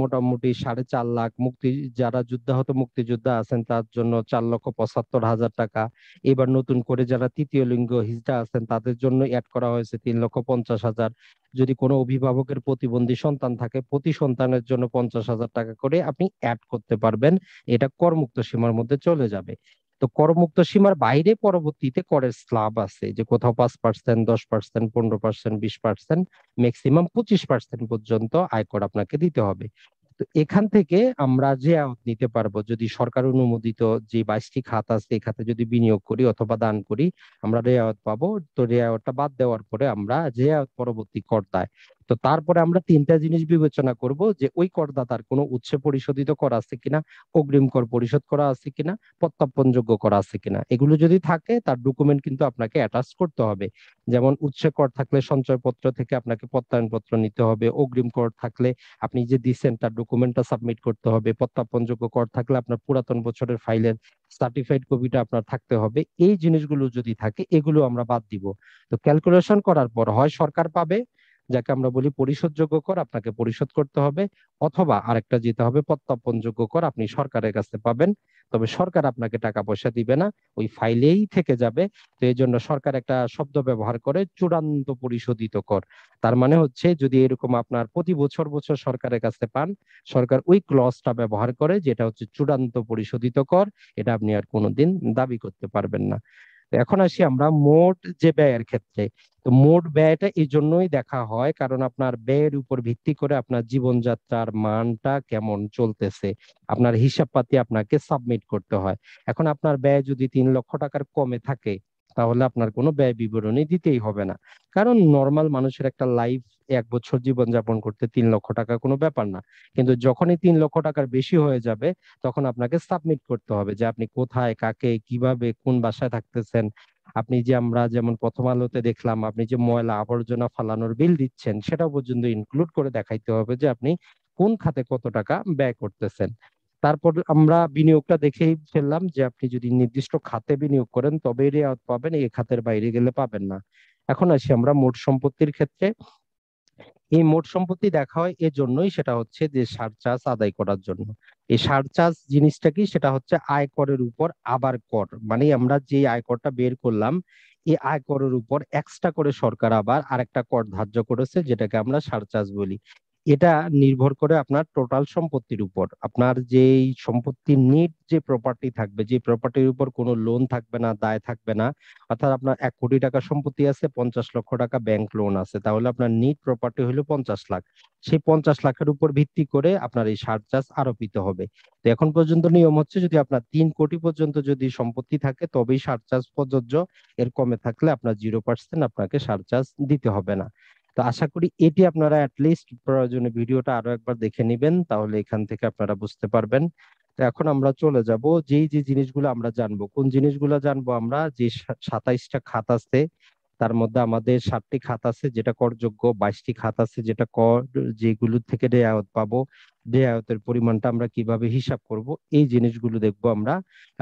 মোটামুটি সাড়ে চার লাখ মুক্তি যারা যুদ্ধাহত মুক্তিযোদ্ধা আছেন তার জন্য চার লক্ষ পঁচাত্তর হাজার টাকা এবার নতুন করে যারা তৃতীয় লিঙ্গ হিজড়া আছেন তাদের জন্য অ্যাড করা হয়েছে তিন লক্ষ পঞ্চাশ হাজার যদি কোনো অভিভাবকের প্রতিবন্ধী সন্তান থাকে প্রতি সন্তানের জন্য পঞ্চাশ হাজার টাকা করে আপনি অ্যাড করতে পারবেন এটা করমুক্ত সীমার মধ্যে চলে যাবে তো করমুক্ত সীমার বাইরে পরবর্তীতে করের স্লাব আছে যে কোথাও পাঁচ পার্সেন্ট দশ পার্সেন্ট পনেরো পার্সেন্ট বিশ পার্সেন্ট ম্যাক্সিমাম পঁচিশ পার্সেন্ট পর্যন্ত আয়কর আপনাকে দিতে হবে তো এখান থেকে আমরা যে আয়ত নিতে পারবো যদি সরকার অনুমোদিত যে বাইশটি খাত আছে এই খাতে যদি বিনিয়োগ করি অথবা দান করি আমরা রেয়ায়ত পাবো তো রেয়ায়তটা বাদ দেওয়ার পরে আমরা আয়ত পরবর্তী কর দেয় তো তারপরে আমরা তিনটা জিনিস বিবেচনা করব যে ওই করদাতার কোনো উৎসে পরিশোধিত কর আছে কিনা অগ্রিম কর পরিশোধ করা আছে কিনা প্রত্যাপনযোগ্য করা আছে কিনা এগুলো যদি থাকে তার ডকুমেন্ট কিন্তু আপনাকে অ্যাটাচ করতে হবে যেমন উৎসে কর থাকলে সঞ্চয়পত্র থেকে আপনাকে প্রত্যয়নপত্র নিতে হবে অগ্রিম কর থাকলে আপনি যে দিচ্ছেন তার ডকুমেন্টটা সাবমিট করতে হবে প্রত্যাপনযোগ্য কর থাকলে আপনার পুরাতন বছরের ফাইলের সার্টিফাইড কপিটা আপনার থাকতে হবে এই জিনিসগুলো যদি থাকে এগুলো আমরা বাদ দিব তো ক্যালকুলেশন করার পর হয় সরকার পাবে যাকে আমরা বলি পরিশোধযোগ্য কর আপনাকে পরিশোধ করতে হবে অথবা আরেকটা যেতে হবে প্রত্যাপনযোগ্য কর আপনি সরকারের কাছে পাবেন তবে সরকার আপনাকে টাকা পয়সা দিবে না ওই ফাইলেই থেকে যাবে তো এই জন্য সরকার একটা শব্দ ব্যবহার করে চূড়ান্ত পরিশোধিত কর তার মানে হচ্ছে যদি এরকম আপনার প্রতি বছর বছর সরকারের কাছে পান সরকার ওই ক্লসটা ব্যবহার করে যেটা হচ্ছে চূড়ান্ত পরিশোধিত কর এটা আপনি আর কোনোদিন দাবি করতে পারবেন না এখন আসি আমরা মোট যে ব্যয়ের ক্ষেত্রে তো মোট ব্যয়টা এই জন্যই দেখা হয় কারণ আপনার ব্যয়ের উপর ভিত্তি করে আপনার জীবনযাত্রার মানটা কেমন চলতেছে আপনার হিসাব পাতি আপনাকে সাবমিট করতে হয় এখন আপনার ব্যয় যদি তিন লক্ষ টাকার কমে থাকে তাহলে আপনার কোনো ব্যয় বিবরণী দিতেই হবে না কারণ নর্মাল মানুষের একটা লাইফ এক বছর জীবন যাপন করতে তিন লক্ষ টাকা কোনো ব্যাপার না কিন্তু যখনই তিন লক্ষ টাকার বেশি হয়ে যাবে তখন আপনাকে সাবমিট করতে হবে যে আপনি কোথায় কাকে কিভাবে কোন বাসায় থাকতেছেন আপনি যে আমরা যেমন প্রথম আলোতে দেখলাম আপনি যে ময়লা আবর্জনা ফালানোর বিল দিচ্ছেন সেটা পর্যন্ত ইনক্লুড করে দেখাইতে হবে যে আপনি কোন খাতে কত টাকা ব্যয় করতেছেন তারপর আমরা বিনিয়োগটা দেখেই ফেললাম যে আপনি যদি নির্দিষ্ট খাতে বিনিয়োগ করেন তবে রেয়াত পাবেন এই খাতের বাইরে গেলে পাবেন না এখন আসি আমরা মোট সম্পত্তির ক্ষেত্রে এই মোট সম্পত্তি দেখা হয় এজন্যই সেটা হচ্ছে যে সারচার্জ আদায় করার জন্য এই সারচার্জ জিনিসটা কি সেটা হচ্ছে আয় করের উপর আবার কর মানে আমরা যে আয়করটা বের করলাম এই আয় করের উপর এক্সট্রা করে সরকার আবার আরেকটা কর ধার্য করেছে যেটাকে আমরা সারচার্জ বলি এটা নির্ভর করে আপনার টোটাল সম্পত্তির উপর আপনার যেই সম্পত্তি নিট যে প্রপার্টি থাকবে যে প্রপার্টির উপর কোনো লোন থাকবে না দায় থাকবে না অর্থাৎ আপনার এক কোটি টাকা সম্পত্তি আছে পঞ্চাশ লক্ষ টাকা ব্যাংক লোন আছে তাহলে আপনার নিট প্রপার্টি হলো পঞ্চাশ লাখ সেই পঞ্চাশ লাখের উপর ভিত্তি করে আপনার এই সারচার্জ আরোপিত হবে তো এখন পর্যন্ত নিয়ম হচ্ছে যদি আপনার তিন কোটি পর্যন্ত যদি সম্পত্তি থাকে তবেই সারচার্জ প্রযোজ্য এর কমে থাকলে আপনার জিরো পার্সেন্ট আপনাকে সারচার্জ দিতে হবে না তো আশা করি এটি আপনারা অ্যাটলিস্ট প্রয়োজনে ভিডিওটা আরো একবার দেখে নেবেন তাহলে এখান থেকে আপনারা বুঝতে পারবেন তো এখন আমরা চলে যাব যেই যে জিনিসগুলো আমরা জানবো কোন জিনিসগুলো জানবো আমরা যে সাতাইশটা খাত আছে তার মধ্যে আমাদের সাতটি খাত আছে যেটা করযোগ্য বাইশটি খাত আছে যেটা কর যেগুলো থেকে রেয়ায়ত পাবো রেয়ায়তের পরিমাণটা আমরা কিভাবে হিসাব করব এই জিনিসগুলো দেখব আমরা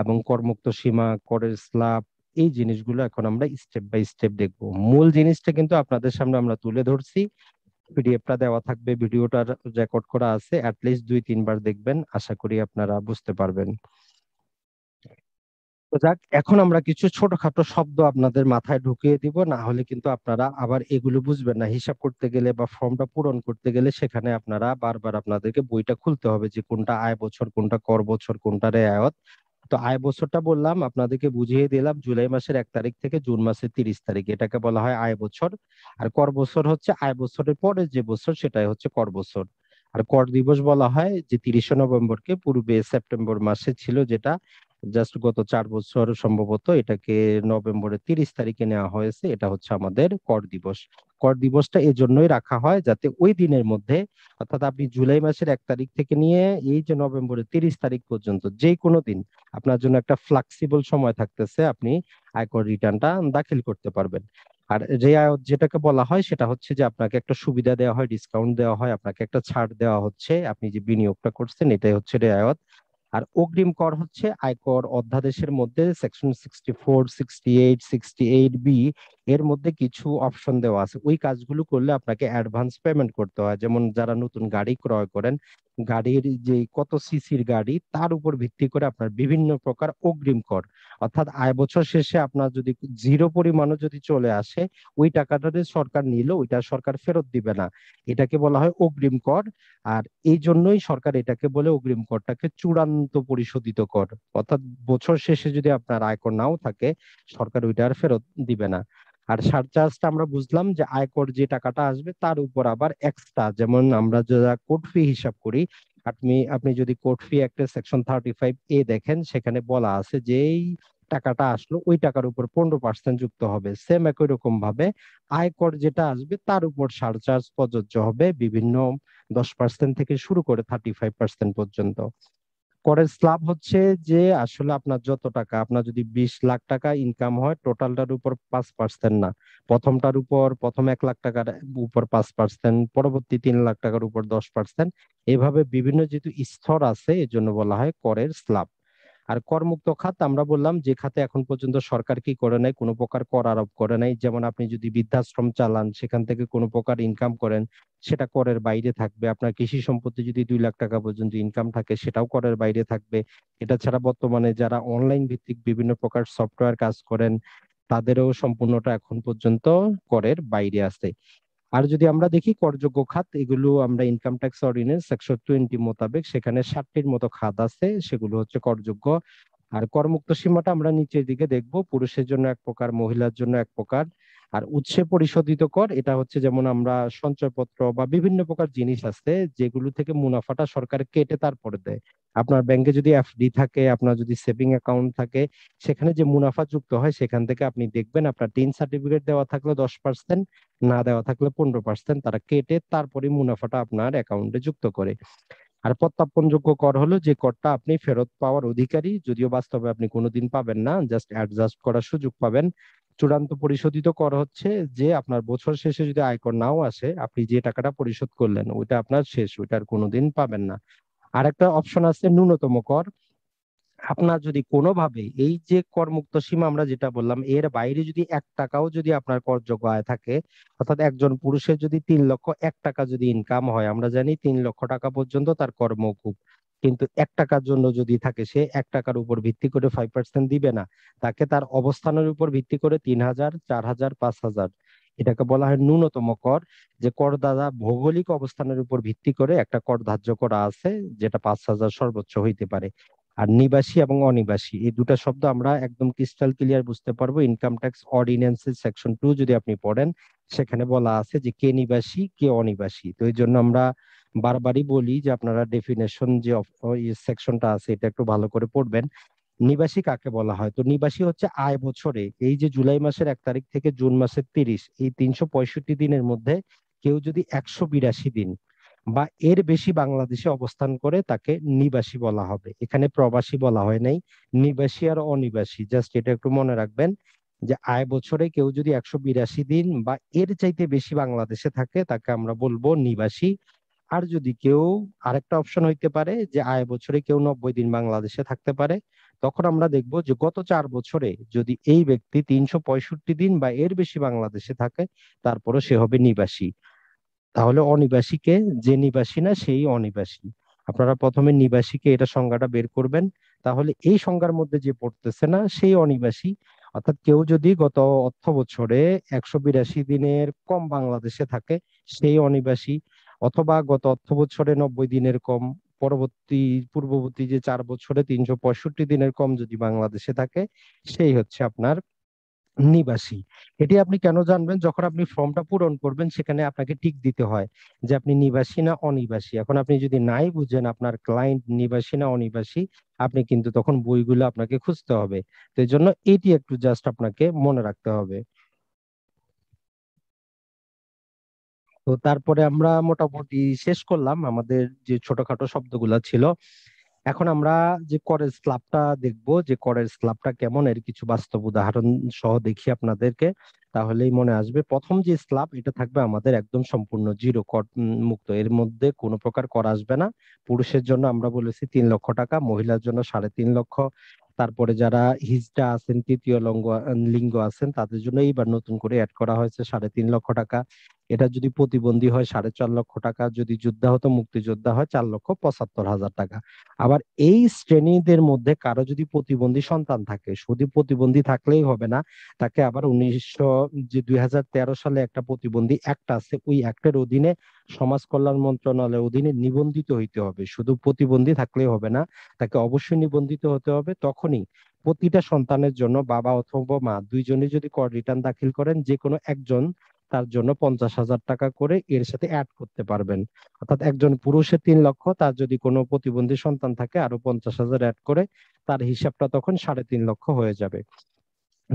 এবং কর্মুক্ত সীমা করের স্লাব এই জিনিসগুলো এখন আমরা স্টেপ বাই স্টেপ দেখব মূল জিনিসটা কিন্তু আপনাদের সামনে আমরা তুলে ধরছি পিডিএফটা দেওয়া থাকবে ভিডিওটা রেকর্ড করা আছে অ্যাটলিস্ট দুই তিনবার দেখবেন আশা করি আপনারা বুঝতে পারবেন তো যাক এখন আমরা কিছু ছোটখাটো শব্দ আপনাদের মাথায় ঢুকিয়ে দিব না হলে কিন্তু আপনারা আবার এগুলো বুঝবেন না হিসাব করতে গেলে বা ফর্মটা পূরণ করতে গেলে সেখানে আপনারা বারবার আপনাদেরকে বইটা খুলতে হবে যে কোনটা আয় বছর কোনটা কর বছর কোনটা রেয়ায়ত তো আয় বছরটা বললাম আপনাদেরকে বুঝিয়ে দিলাম জুলাই মাসের এক তারিখ থেকে জুন মাসের তিরিশ তারিখ এটাকে বলা হয় আয় বছর আর কর বছর হচ্ছে আয় বছরের পরের যে বছর সেটাই হচ্ছে কর বছর আর কর দিবস বলা হয় যে তিরিশে নভেম্বরকে পূর্বে সেপ্টেম্বর মাসে ছিল যেটা জাস্ট গত চার বছর সম্ভবত এটাকে নভেম্বরের তিরিশ তারিখে নেওয়া হয়েছে এটা হচ্ছে আমাদের কর দিবস কর দিবসটা এই জন্যই রাখা হয় যাতে ওই দিনের মধ্যে অর্থাৎ আপনি জুলাই মাসের এক তারিখ থেকে নিয়ে এই যে নভেম্বরের তিরিশ তারিখ পর্যন্ত যে কোনো দিন আপনার জন্য একটা ফ্লাক্সিবল সময় থাকতেছে আপনি আয়কর রিটার্নটা দাখিল করতে পারবেন আর যে যেটাকে বলা হয় সেটা হচ্ছে যে আপনাকে একটা সুবিধা দেওয়া হয় ডিসকাউন্ট দেওয়া হয় আপনাকে একটা ছাড় দেওয়া হচ্ছে আপনি যে বিনিয়োগটা করছেন এটাই হচ্ছে রেয়ায়ত আর অগ্রিম কর হচ্ছে আয়কর অধ্যাদেশের মধ্যে section sixty four sixty eight sixty eight B এর মধ্যে কিছু অপশন দেওয়া আছে ওই কাজগুলো করলে আপনাকে অ্যাডভান্স পেমেন্ট করতে হয় যেমন যারা নতুন গাড়ি ক্রয় করেন গাড়ির যে কত সিসির গাড়ি তার উপর ভিত্তি করে আপনার বিভিন্ন প্রকার অগ্রিম কর অর্থাৎ আয় বছর শেষে আপনার যদি জিরো পরিমাণও যদি চলে আসে ওই টাকাটা সরকার নিল ওইটা সরকার ফেরত দিবে না এটাকে বলা হয় অগ্রিম কর আর এই জন্যই সরকার এটাকে বলে অগ্রিম করটাকে চূড়ান্ত পরিশোধিত কর অর্থাৎ বছর শেষে যদি আপনার আয়কর নাও থাকে সরকার ওইটা আর ফেরত দিবে না আর সারচার্জটা আমরা বুঝলাম যে আয়কর যে টাকাটা আসবে তার উপর আবার এক্সট্রা যেমন আমরা যারা কোর্ট ফি হিসাব করি আপনি আপনি যদি কোর্ট ফি একটা সেকশন থার্টি ফাইভ এ দেখেন সেখানে বলা আছে যে টাকাটা আসলো ওই টাকার উপর পনেরো পার্সেন্ট যুক্ত হবে সেম একই রকম ভাবে আয়কর যেটা আসবে তার উপর সারচার্জ প্রযোজ্য হবে বিভিন্ন দশ পার্সেন্ট থেকে শুরু করে থার্টি ফাইভ পার্সেন্ট পর্যন্ত করের স্ল্যাব হচ্ছে যে আসলে আপনার যত টাকা আপনার যদি বিশ লাখ টাকা ইনকাম হয় টোটালটার উপর পাঁচ পার্সেন্ট না প্রথমটার উপর প্রথম এক লাখ টাকার উপর পাঁচ পার্সেন্ট পরবর্তী তিন লাখ টাকার উপর দশ পার্সেন্ট এভাবে বিভিন্ন যেহেতু স্তর আছে এজন্য বলা হয় করের স্ল্যাব আর করমুক্ত খাত আমরা বললাম যে খাতে এখন পর্যন্ত সরকার কি করে নাই কোনো প্রকার কর আরোপ করে নাই যেমন আপনি যদি বৃদ্ধাশ্রম চালান সেখান থেকে কোনো প্রকার ইনকাম করেন সেটা করের বাইরে থাকবে আপনার কৃষি সম্পত্তি যদি দুই লাখ টাকা পর্যন্ত ইনকাম থাকে সেটাও করের বাইরে থাকবে এটা ছাড়া বর্তমানে যারা অনলাইন ভিত্তিক বিভিন্ন প্রকার সফটওয়্যার কাজ করেন তাদেরও সম্পূর্ণটা এখন পর্যন্ত করের বাইরে আছে আর যদি আমরা দেখি করযোগ্য খাত এগুলো আমরা ইনকাম ট্যাক্স অর্ডিনেন্স একশো টোয়েন্টি মোতাবেক সেখানে ষাটটির মতো খাত আছে সেগুলো হচ্ছে করযোগ্য আর কর্মুক্ত সীমাটা আমরা নিচের দিকে দেখব পুরুষের জন্য এক প্রকার মহিলার জন্য এক প্রকার আর উৎসে পরিশোধিত কর এটা হচ্ছে যেমন আমরা সঞ্চয়পত্র বা বিভিন্ন প্রকার জিনিস আছে যেগুলো থেকে মুনাফাটা সরকার কেটে তারপরে দেয় আপনার ব্যাংকে যদি এফডি থাকে আপনার যদি সেভিং অ্যাকাউন্ট থাকে সেখানে যে মুনাফা যুক্ত হয় সেখান থেকে আপনি দেখবেন আপনার টিন সার্টিফিকেট দেওয়া থাকলে দশ পার্সেন্ট না দেওয়া থাকলে পনেরো পার্সেন্ট তারা কেটে তারপরে মুনাফাটা আপনার অ্যাকাউন্টে যুক্ত করে আর প্রত্যাপনযোগ্য কর হলো যে করটা আপনি ফেরত পাওয়ার অধিকারী যদিও বাস্তবে আপনি কোনোদিন পাবেন না জাস্ট অ্যাডজাস্ট করার সুযোগ পাবেন চূড়ান্ত পরিশোধিত কর হচ্ছে যে আপনার বছর শেষে যদি আয়কর নাও আসে আপনি যে টাকাটা পরিশোধ করলেন ওইটা আপনার শেষ ওইটা আর কোনোদিন পাবেন না আরেকটা অপশন আছে ন্যূনতম কর আপনার যদি কোনোভাবে এই যে করমুক্ত সীমা আমরা যেটা বললাম এর বাইরে যদি এক টাকাও যদি আপনার করযোগ্য আয় থাকে অর্থাৎ একজন পুরুষের যদি তিন লক্ষ এক টাকা যদি ইনকাম হয় আমরা জানি তিন লক্ষ টাকা পর্যন্ত তার কর মৌকুব কিন্তু এক টাকার জন্য যদি থাকে সে এক টাকার উপর ভিত্তি করে ফাইভ পার্সেন্ট দিবে না তাকে তার অবস্থানের উপর ভিত্তি করে তিন হাজার চার হাজার পাঁচ হাজার এটাকে বলা হয় ন্যূনতম কর যে করদাতা ভৌগোলিক অবস্থানের উপর ভিত্তি করে একটা কর ধার্য করা আছে যেটা পাঁচ হাজার সর্বোচ্চ হইতে পারে আর নিবাসী এবং অনিবাসী এই দুটা শব্দ আমরা একদম ক্রিস্টাল ক্লিয়ার বুঝতে পারবো ইনকাম ট্যাক্স অর্ডিন্যান্সের সেকশন টু যদি আপনি পড়েন সেখানে বলা আছে যে কে নিবাসী কে অনিবাসী তো এই জন্য আমরা বারবারই বলি যে আপনারা ডেফিনেশন যে সেকশনটা আছে এটা একটু ভালো করে পড়বেন নিবাসী কাকে বলা হয় তো নিবাসী হচ্ছে আয় বছরে এই যে জুলাই মাসের এক তারিখ থেকে জুন মাসের তিরিশ এই তিনশো পঁয়ষট্টি দিনের মধ্যে কেউ যদি একশো বিরাশি দিন বা এর বেশি বাংলাদেশে অবস্থান করে তাকে নিবাসী বলা হবে এখানে প্রবাসী বলা হয় নাই নিবাসী আর অনিবাসী জাস্ট এটা একটু মনে রাখবেন যে আয় বছরে কেউ যদি একশো বিরাশি দিন বা এর চাইতে বেশি বাংলাদেশে থাকে তাকে আমরা বলবো নিবাসী আর যদি কেউ আরেকটা অপশন হইতে পারে যে আয় বছরে কেউ নব্বই দিন বাংলাদেশে থাকতে পারে তখন আমরা দেখব যে গত চার বছরে যদি এই ব্যক্তি তিনশো পঁয়ষট্টি দিন বা এর বেশি বাংলাদেশে থাকে তারপরে সে হবে নিবাসী তাহলে অনিবাসীকে যে নিবাসী না সেই অনিবাসী আপনারা প্রথমে নিবাসীকে এটা সংজ্ঞাটা বের করবেন তাহলে এই সংজ্ঞার মধ্যে যে পড়তেছে না সেই অনিবাসী অর্থাৎ কেউ যদি গত অর্থ বছরে একশো বিরাশি দিনের কম বাংলাদেশে থাকে সেই অনিবাসী অথবা গত অর্থ বছরে নব্বই দিনের কম পরবর্তী পূর্ববর্তী যে চার বছরে তিনশো পঁয়ষট্টি দিনের কম যদি বাংলাদেশে থাকে সেই হচ্ছে আপনার নিবাসী এটি আপনি কেন জানবেন যখন আপনি ফর্মটা পূরণ করবেন সেখানে আপনাকে টিক দিতে হয় যে আপনি নিবাসী না অনিবাসী এখন আপনি যদি নাই বুঝেন আপনার ক্লায়েন্ট নিবাসী না অনিবাসী আপনি কিন্তু তখন বইগুলো আপনাকে খুঁজতে হবে তো এই জন্য এটি একটু জাস্ট আপনাকে মনে রাখতে হবে তো তারপরে আমরা মোটামুটি শেষ করলাম আমাদের যে ছোটখাটো শব্দগুলো ছিল এখন আমরা যে করের স্ল্যাবটা দেখব যে করের স্ল্যাবটা কেমন এর কিছু বাস্তব উদাহরণ সহ দেখি আপনাদেরকে তাহলেই মনে আসবে প্রথম যে স্ল্যাব এটা থাকবে আমাদের একদম সম্পূর্ণ জিরো কর মুক্ত এর মধ্যে কোনো প্রকার কর আসবে না পুরুষের জন্য আমরা বলেছি তিন লক্ষ টাকা মহিলার জন্য সাড়ে তিন লক্ষ তারপরে যারা হিজটা আছেন তৃতীয় লঙ্গ লিঙ্গ আছেন তাদের জন্য এইবার নতুন করে অ্যাড করা হয়েছে সাড়ে তিন লক্ষ টাকা এটা যদি প্রতিবন্ধী হয় সাড়ে চার লক্ষ টাকা যদি যুদ্ধাহত মুক্তিযোদ্ধা হয় চার লক্ষ পঁচাত্তর হাজার টাকা আবার এই শ্রেণীদের মধ্যে কারো যদি প্রতিবন্ধী সন্তান থাকে শুধু প্রতিবন্ধী থাকলেই হবে না তাকে আবার উনিশশো যে দুই সালে একটা প্রতিবন্ধী একটা আছে ওই অ্যাক্টের অধীনে সমাজ কল্যাণ মন্ত্রণালয়ের অধীনে নিবন্ধিত হইতে হবে শুধু প্রতিবন্ধী থাকলেই হবে না তাকে অবশ্যই নিবন্ধিত হতে হবে তখনই প্রতিটা সন্তানের জন্য বাবা অথবা মা দুইজনে যদি কর রিটার্ন দাখিল করেন যে কোনো একজন তার জন্য পঞ্চাশ হাজার টাকা করে এর সাথে অ্যাড করতে পারবেন অর্থাৎ একজন পুরুষের তিন লক্ষ তার যদি কোনো প্রতিবন্ধী সন্তান থাকে আরো পঞ্চাশ হাজার অ্যাড করে তার হিসাবটা তখন সাড়ে তিন লক্ষ হয়ে যাবে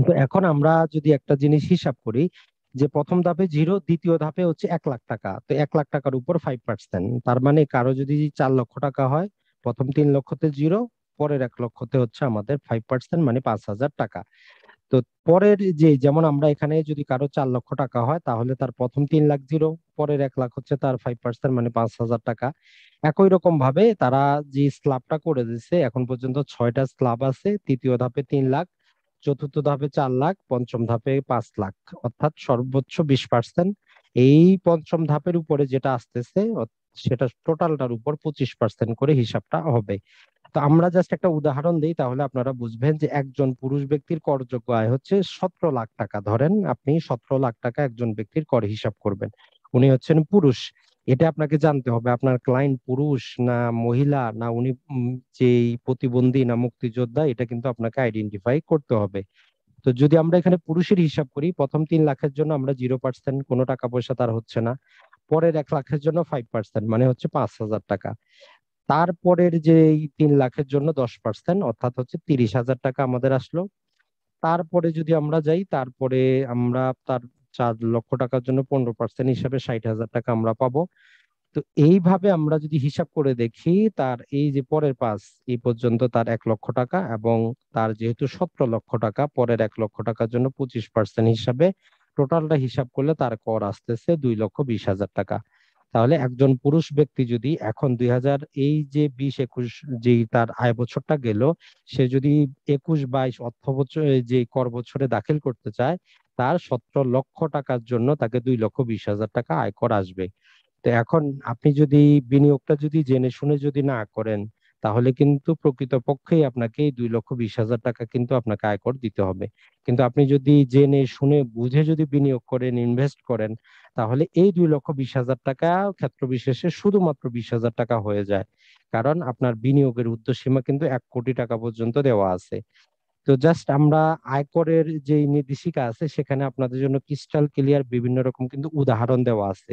তো এখন আমরা যদি একটা জিনিস হিসাব করি যে প্রথম ধাপে জিরো দ্বিতীয় ধাপে হচ্ছে এক লাখ টাকা তো এক লাখ টাকার উপর ফাইভ পার্সেন্ট তার মানে কারো যদি চার লক্ষ টাকা হয় প্রথম তিন লক্ষতে জিরো পরের এক লক্ষতে হচ্ছে আমাদের ফাইভ পার্সেন্ট মানে পাঁচ হাজার টাকা তো পরের যে যেমন আমরা এখানে যদি কারো চার লক্ষ টাকা হয় তাহলে তার প্রথম তিন লাখ জিরো পরের এক লাখ হচ্ছে তার ফাইভ পার্সেন্ট মানে পাঁচ হাজার টাকা একই রকম ভাবে তারা যে স্ল্যাবটা করে দিছে এখন পর্যন্ত ছয়টা স্ল্যাব আছে তৃতীয় ধাপে তিন লাখ চতুর্থ ধাপে চার লাখ পঞ্চম ধাপে পাঁচ লাখ অর্থাৎ সর্বোচ্চ বিশ পার্সেন্ট এই পঞ্চম ধাপের উপরে যেটা আসতেছে সেটা টোটালটার উপর পঁচিশ পার্সেন্ট করে হিসাবটা হবে তো আমরা জাস্ট একটা উদাহরণ দিই তাহলে আপনারা বুঝবেন যে একজন পুরুষ ব্যক্তির করযোগ্য আয় হচ্ছে সতেরো লাখ টাকা ধরেন আপনি সতেরো লাখ টাকা একজন ব্যক্তির কর হিসাব করবেন উনি হচ্ছেন পুরুষ এটা আপনাকে জানতে হবে আপনার ক্লায়েন্ট পুরুষ না মহিলা না উনি যে প্রতিবন্ধী না মুক্তিযোদ্ধা এটা কিন্তু আপনাকে আইডেন্টিফাই করতে হবে তো যদি আমরা এখানে পুরুষের হিসাব করি প্রথম তিন লাখের জন্য আমরা জিরো পার্সেন্ট কোনো টাকা পয়সা তার হচ্ছে না পরের এক লাখের জন্য ফাইভ পার্সেন্ট মানে হচ্ছে পাঁচ হাজার টাকা তারপরের যে এই তিন লাখের জন্য দশ পার্সেন্ট অর্থাৎ হচ্ছে তিরিশ হাজার টাকা আমাদের আসলো তারপরে যদি আমরা যাই তারপরে আমরা তার চার লক্ষ টাকার জন্য পনেরো পার্সেন্ট হিসাবে ষাট হাজার টাকা আমরা পাবো তো এইভাবে আমরা যদি হিসাব করে দেখি তার এই যে পরের পাস এই পর্যন্ত তার এক লক্ষ টাকা এবং তার যেহেতু সতেরো লক্ষ টাকা পরের এক লক্ষ টাকার জন্য পঁচিশ পার্সেন্ট হিসাবে টোটালটা হিসাব করলে তার কর আসতেছে দুই লক্ষ বিশ হাজার টাকা তাহলে একজন পুরুষ ব্যক্তি যদি এখন দুই হাজার এই যে বিশ একুশ যে তার আয় বছরটা গেল সে যদি একুশ বাইশ অর্থ বছর যে কর বছরে দাখিল করতে চায় তার সতেরো লক্ষ টাকার জন্য তাকে দুই লক্ষ বিশ হাজার টাকা আয়কর আসবে তো এখন আপনি যদি বিনিয়োগটা যদি জেনে শুনে যদি না করেন তাহলে কিন্তু প্রকৃতপক্ষেই আপনাকে দুই লক্ষ বিশ হাজার টাকা কিন্তু আপনাকে আয়কর দিতে হবে কিন্তু আপনি যদি জেনে শুনে বুঝে যদি বিনিয়োগ করেন ইনভেস্ট করেন তাহলে এই দুই লক্ষ বিশ হাজার টাকা ক্ষেত্র বিশেষে শুধুমাত্র বিশ হাজার টাকা হয়ে যায় কারণ আপনার বিনিয়োগের উদ্দেশ্যসীমা কিন্তু এক কোটি টাকা পর্যন্ত দেওয়া আছে তো জাস্ট আমরা আয়করের যে নির্দেশিকা আছে সেখানে আপনাদের জন্য ক্রিস্টাল ক্লিয়ার বিভিন্ন রকম কিন্তু উদাহরণ দেওয়া আছে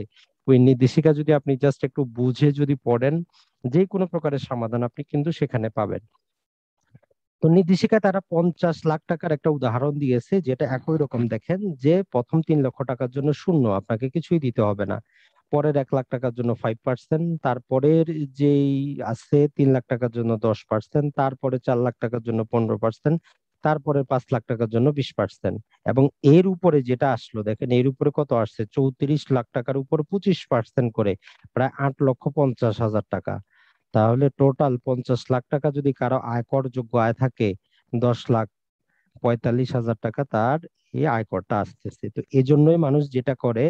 ওই নির্দেশিকা যদি আপনি জাস্ট একটু বুঝে যদি পড়েন যে কোনো প্রকারের সমাধান আপনি কিন্তু সেখানে পাবেন তো নির্দেশিকা তারা পঞ্চাশ লাখ টাকার একটা উদাহরণ দিয়েছে যেটা একই রকম দেখেন যে প্রথম তিন লক্ষ টাকার জন্য শূন্য আপনাকে কিছুই দিতে হবে না পরের এক লাখ টাকার জন্য ফাইভ পার্সেন্ট তারপরের যেই আছে তিন লাখ টাকার জন্য দশ পার্সেন্ট তারপরে চার লাখ টাকার জন্য পনেরো পার্সেন্ট তারপরে পাঁচ লাখ টাকার জন্য বিশ পার্সেন্ট এবং এর উপরে যেটা আসলো দেখেন এর উপরে কত আসছে চৌত্রিশ লাখ টাকার উপর পঁচিশ পার্সেন্ট করে প্রায় আট লক্ষ পঞ্চাশ হাজার টাকা তাহলে টোটাল পঞ্চাশ লাখ টাকা যদি কারো আয়কর যোগ্য আয় থাকে দশ লাখ পঁয়তাল্লিশ হাজার টাকা তার এই আয়করটা আসতেছে তো এজন্যই মানুষ যেটা করে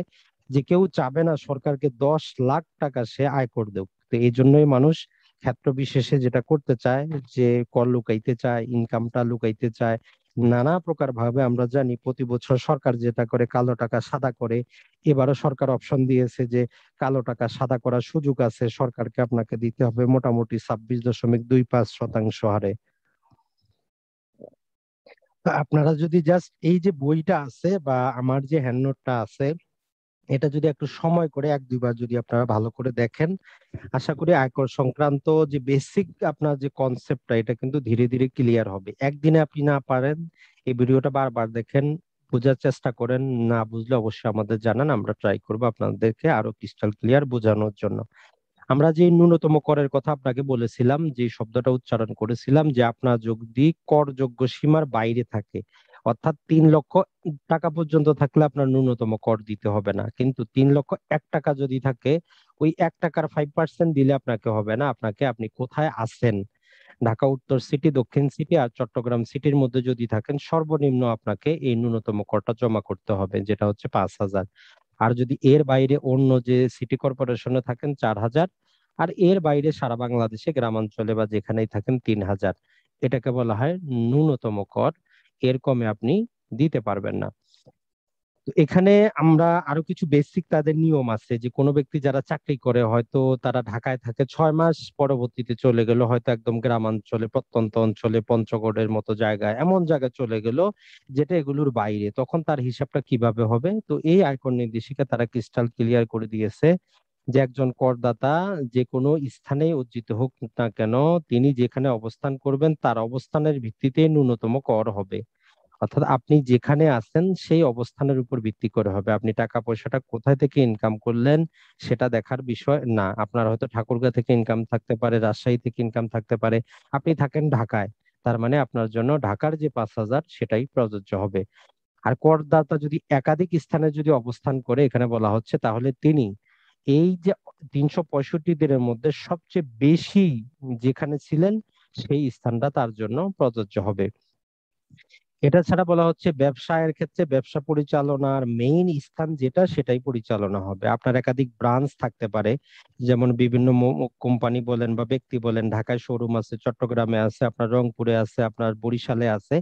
যে কেউ চাবে না সরকারকে দশ লাখ টাকা সে আয় কর দেব তো এই জন্যই মানুষ ক্ষেত্র বিশেষে যেটা করতে চায় যে কর লুকাইতে চায় ইনকামটা লুকাইতে চায় নানা প্রকার ভাবে আমরা জানি প্রতি বছর সরকার যেটা করে কালো টাকা সাদা করে এবারও সরকার অপশন দিয়েছে যে কালো টাকা সাদা করার সুযোগ আছে সরকারকে আপনাকে দিতে হবে মোটামুটি ছাব্বিশ দশমিক দুই পাঁচ শতাংশ হারে আপনারা যদি জাস্ট এই যে বইটা আছে বা আমার যে হ্যান্ডনোটটা আছে এটা যদি একটু সময় করে এক দুইবার যদি আপনারা ভালো করে দেখেন আশা করি আয়কর সংক্রান্ত যে বেসিক আপনার যে কনসেপ্টটা এটা কিন্তু ধীরে ধীরে ক্লিয়ার হবে একদিনে আপনি না পারেন এই ভিডিওটা বারবার দেখেন বোঝার চেষ্টা করেন না বুঝলে অবশ্যই আমাদের জানান আমরা ট্রাই করব আপনাদেরকে আরো ক্রিস্টাল ক্লিয়ার বোঝানোর জন্য আমরা যে ন্যূনতম করের কথা আপনাকে বলেছিলাম যে শব্দটা উচ্চারণ করেছিলাম যে আপনার যদি করযোগ্য সীমার বাইরে থাকে অর্থাৎ তিন লক্ষ টাকা পর্যন্ত থাকলে আপনার ন্যূনতম কর দিতে হবে না কিন্তু তিন লক্ষ এক টাকা যদি থাকে ওই এক টাকার ফাইভ পার্সেন্ট দিলে আপনাকে হবে না আপনাকে আপনি কোথায় আছেন ঢাকা উত্তর সিটি দক্ষিণ সিটি আর চট্টগ্রাম সিটির মধ্যে যদি থাকেন সর্বনিম্ন আপনাকে এই ন্যূনতম করটা জমা করতে হবে যেটা হচ্ছে পাঁচ হাজার আর যদি এর বাইরে অন্য যে সিটি কর্পোরেশনে থাকেন চার হাজার আর এর বাইরে সারা বাংলাদেশে গ্রামাঞ্চলে বা যেখানেই থাকেন তিন হাজার এটাকে বলা হয় ন্যূনতম কর এর কমে আপনি দিতে পারবেন না এখানে আমরা আরো কিছু বেসিক তাদের নিয়ম আছে যে কোনো ব্যক্তি যারা চাকরি করে হয়তো তারা ঢাকায় থাকে ছয় মাস পরবর্তীতে চলে গেল হয়তো একদম গ্রামাঞ্চলে প্রত্যন্ত অঞ্চলে পঞ্চগড়ের মতো জায়গায় এমন জায়গায় চলে গেল যেটা এগুলোর বাইরে তখন তার হিসাবটা কিভাবে হবে তো এই আয়কর নির্দেশিকা তারা ক্রিস্টাল ক্লিয়ার করে দিয়েছে যে একজন করদাতা যে কোনো স্থানে উজ্জিত হোক না কেন তিনি যেখানে অবস্থান করবেন তার অবস্থানের ভিত্তিতে ন্যূনতম কর হবে অর্থাৎ আপনি যেখানে আছেন সেই অবস্থানের উপর ভিত্তি করে হবে আপনি টাকা পয়সাটা কোথায় থেকে ইনকাম করলেন সেটা দেখার বিষয় না আপনার হয়তো ঠাকুরগা থেকে ইনকাম থাকতে পারে রাজশাহী থেকে ইনকাম থাকতে পারে আপনি থাকেন ঢাকায় তার মানে আপনার জন্য ঢাকার যে পাঁচ হাজার সেটাই প্রযোজ্য হবে আর করদাতা যদি একাধিক স্থানে যদি অবস্থান করে এখানে বলা হচ্ছে তাহলে তিনি এই যে তিনশো পঁয়ষট্টি দিনের মধ্যে সবচেয়ে বেশি যেখানে ছিলেন সেই স্থানটা তার জন্য প্রযোজ্য হবে এটা ছাড়া বলা হচ্ছে ব্যবসায়ের ক্ষেত্রে ব্যবসা পরিচালনার মেইন স্থান যেটা সেটাই পরিচালনা হবে আপনার একাধিক ব্রাঞ্চ থাকতে পারে যেমন বিভিন্ন কোম্পানি বলেন বা ব্যক্তি বলেন ঢাকায় শোরুম আছে চট্টগ্রামে আছে আপনার রংপুরে আছে আপনার বরিশালে আছে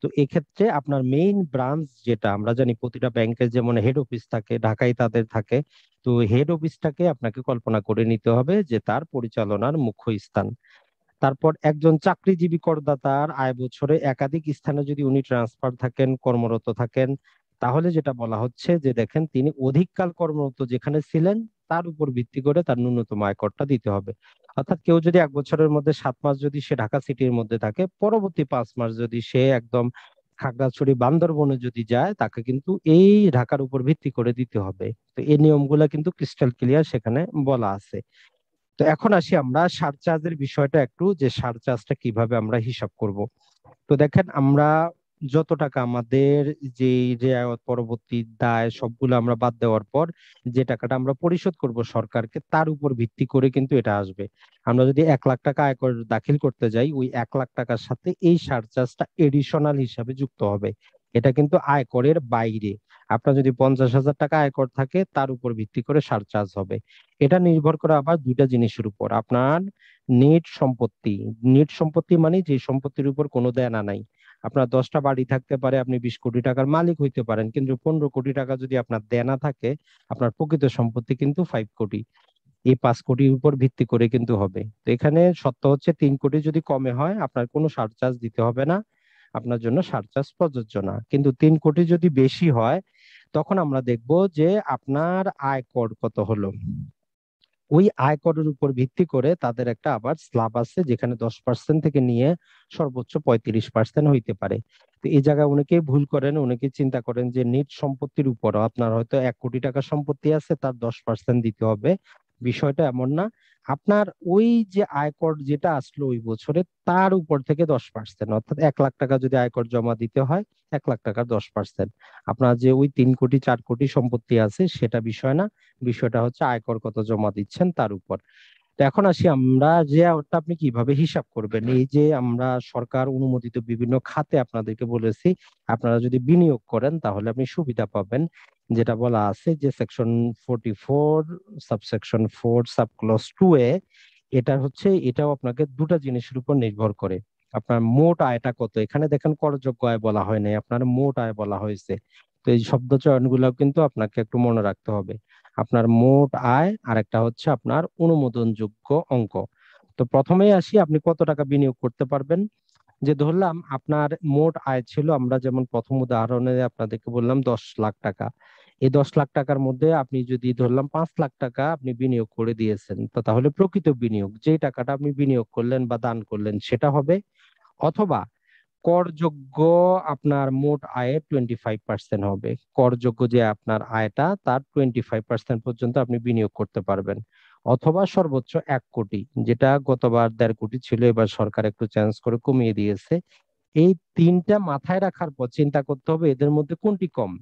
তো এক্ষেত্রে আপনার মেইন ব্রাঞ্চ যেটা আমরা জানি প্রতিটা ব্যাংকের যেমন হেড অফিস থাকে ঢাকায় তাদের থাকে তো হেড অফিসটাকে আপনাকে কল্পনা করে নিতে হবে যে তার পরিচালনার মুখ্য স্থান তারপর একজন চাকরিজীবী করদাতার আয় বছরে একাধিক স্থানে যদি উনি ট্রান্সফার থাকেন কর্মরত থাকেন তাহলে যেটা বলা হচ্ছে যে দেখেন তিনি অধিককাল কর্মরত যেখানে ছিলেন তার উপর ভিত্তি করে তার ন্যূনতম আয়করটা দিতে হবে অর্থাৎ কেউ যদি এক বছরের মধ্যে সাত মাস যদি সে ঢাকা সিটির মধ্যে থাকে পরবর্তী পাঁচ মাস যদি সে একদম খাগড়াছড়ি বান্দরবনে যদি যায় তাকে কিন্তু এই ঢাকার উপর ভিত্তি করে দিতে হবে তো এই নিয়মগুলা কিন্তু ক্রিস্টাল ক্লিয়ার সেখানে বলা আছে তো এখন আসি আমরা সারচার্জের বিষয়টা একটু যে সারচার্জটা কিভাবে আমরা হিসাব করব তো দেখেন আমরা যত টাকা আমাদের যে রেয়াত পরবর্তী দায় সবগুলো আমরা বাদ দেওয়ার পর যে টাকাটা আমরা পরিশোধ করব সরকারকে তার উপর ভিত্তি করে কিন্তু এটা আসবে আমরা যদি এক লাখ টাকা আয়কর দাখিল করতে যাই ওই এক লাখ টাকার সাথে এই সারচার্জটা এডিশনাল হিসাবে যুক্ত হবে এটা কিন্তু আয়করের বাইরে আপনার যদি পঞ্চাশ হাজার টাকা আয়কর থাকে তার উপর ভিত্তি করে সারচার্জ হবে এটা নির্ভর করে আবার দুইটা জিনিসের উপর আপনার নেট সম্পত্তি নেট সম্পত্তি মানে যে সম্পত্তির উপর কোনো দেনা নাই আপনার দশটা বাড়ি থাকতে পারে আপনি বিশ কোটি টাকার মালিক হইতে পারেন কিন্তু পনেরো কোটি টাকা যদি আপনার দেনা থাকে আপনার প্রকৃত সম্পত্তি কিন্তু ফাইভ কোটি এই পাঁচ কোটির উপর ভিত্তি করে কিন্তু হবে তো এখানে সত্য হচ্ছে তিন কোটি যদি কমে হয় আপনার কোনো সারচার্জ দিতে হবে না আপনার জন্য সারচার্জ প্রযোজ্য না কিন্তু তিন কোটি যদি বেশি হয় তখন আমরা দেখব যে আপনার আয় কর কত হলো ওই আয় করের উপর ভিত্তি করে তাদের একটা আবার স্ল্যাব আছে যেখানে দশ পার্সেন্ট থেকে নিয়ে সর্বোচ্চ পঁয়ত্রিশ পার্সেন্ট হইতে পারে তো এই জায়গায় অনেকে ভুল করেন অনেকে চিন্তা করেন যে নিট সম্পত্তির উপর আপনার হয়তো এক কোটি টাকা সম্পত্তি আছে তার দশ পার্সেন্ট দিতে হবে বিষয়টা এমন না আপনার ওই যে আয়কর যেটা আসলো ওই বছরে তার উপর থেকে দশ পার্সেন্ট অর্থাৎ এক লাখ টাকা যদি আয়কর জমা দিতে হয় এক লাখ টাকার দশ পার্সেন্ট আপনার যে ওই তিন কোটি চার কোটি সম্পত্তি আছে সেটা বিষয় না বিষয়টা হচ্ছে আয়কর কত জমা দিচ্ছেন তার উপর এখন আসি আমরা যে আপনি কিভাবে হিসাব করবেন এই যে আমরা সরকার অনুমোদিত বিভিন্ন খাতে আপনাদেরকে বলেছি আপনারা যদি বিনিয়োগ করেন তাহলে আপনি সুবিধা পাবেন যেটা বলা আছে যে section forty four subsection four sub clause two A এটা হচ্ছে এটাও আপনাকে দুটা জিনিসের উপর নির্ভর করে আপনার মোট আয়টা কত এখানে দেখেন করযোগ্য আয় বলা হয় নাই আপনার মোট আয় বলা হয়েছে তো এই শব্দ চয়ন গুলো কিন্তু আপনাকে একটু মনে রাখতে হবে আপনার মোট আয় আর একটা হচ্ছে আপনার অনুমোদনযোগ্য অঙ্ক তো প্রথমেই আসি আপনি কত টাকা বিনিয়োগ করতে পারবেন যে ধরলাম আপনার মোট আয় ছিল আমরা যেমন প্রথম উদাহরণে আপনাদেরকে বললাম দশ লাখ টাকা এই দশ লাখ টাকার মধ্যে আপনি যদি ধরলাম পাঁচ লাখ টাকা আপনি বিনিয়োগ করে দিয়েছেন তো তাহলে প্রকৃত বিনিয়োগ যে টাকাটা আপনি বিনিয়োগ করলেন বা দান করলেন সেটা হবে অথবা করযোগ্য আপনার মোট আয়ের টোয়েন্টি ফাইভ পার্সেন্ট হবে করযোগ্য যে আপনার আয়টা তার টোয়েন্টি ফাইভ পার্সেন্ট পর্যন্ত আপনি বিনিয়োগ করতে পারবেন অথবা সর্বোচ্চ এক কোটি যেটা গতবার দেড় কোটি ছিল এবার সরকার একটু চেঞ্জ করে কমিয়ে দিয়েছে এই তিনটা মাথায় রাখার পর চিন্তা করতে হবে এদের মধ্যে কোনটি কম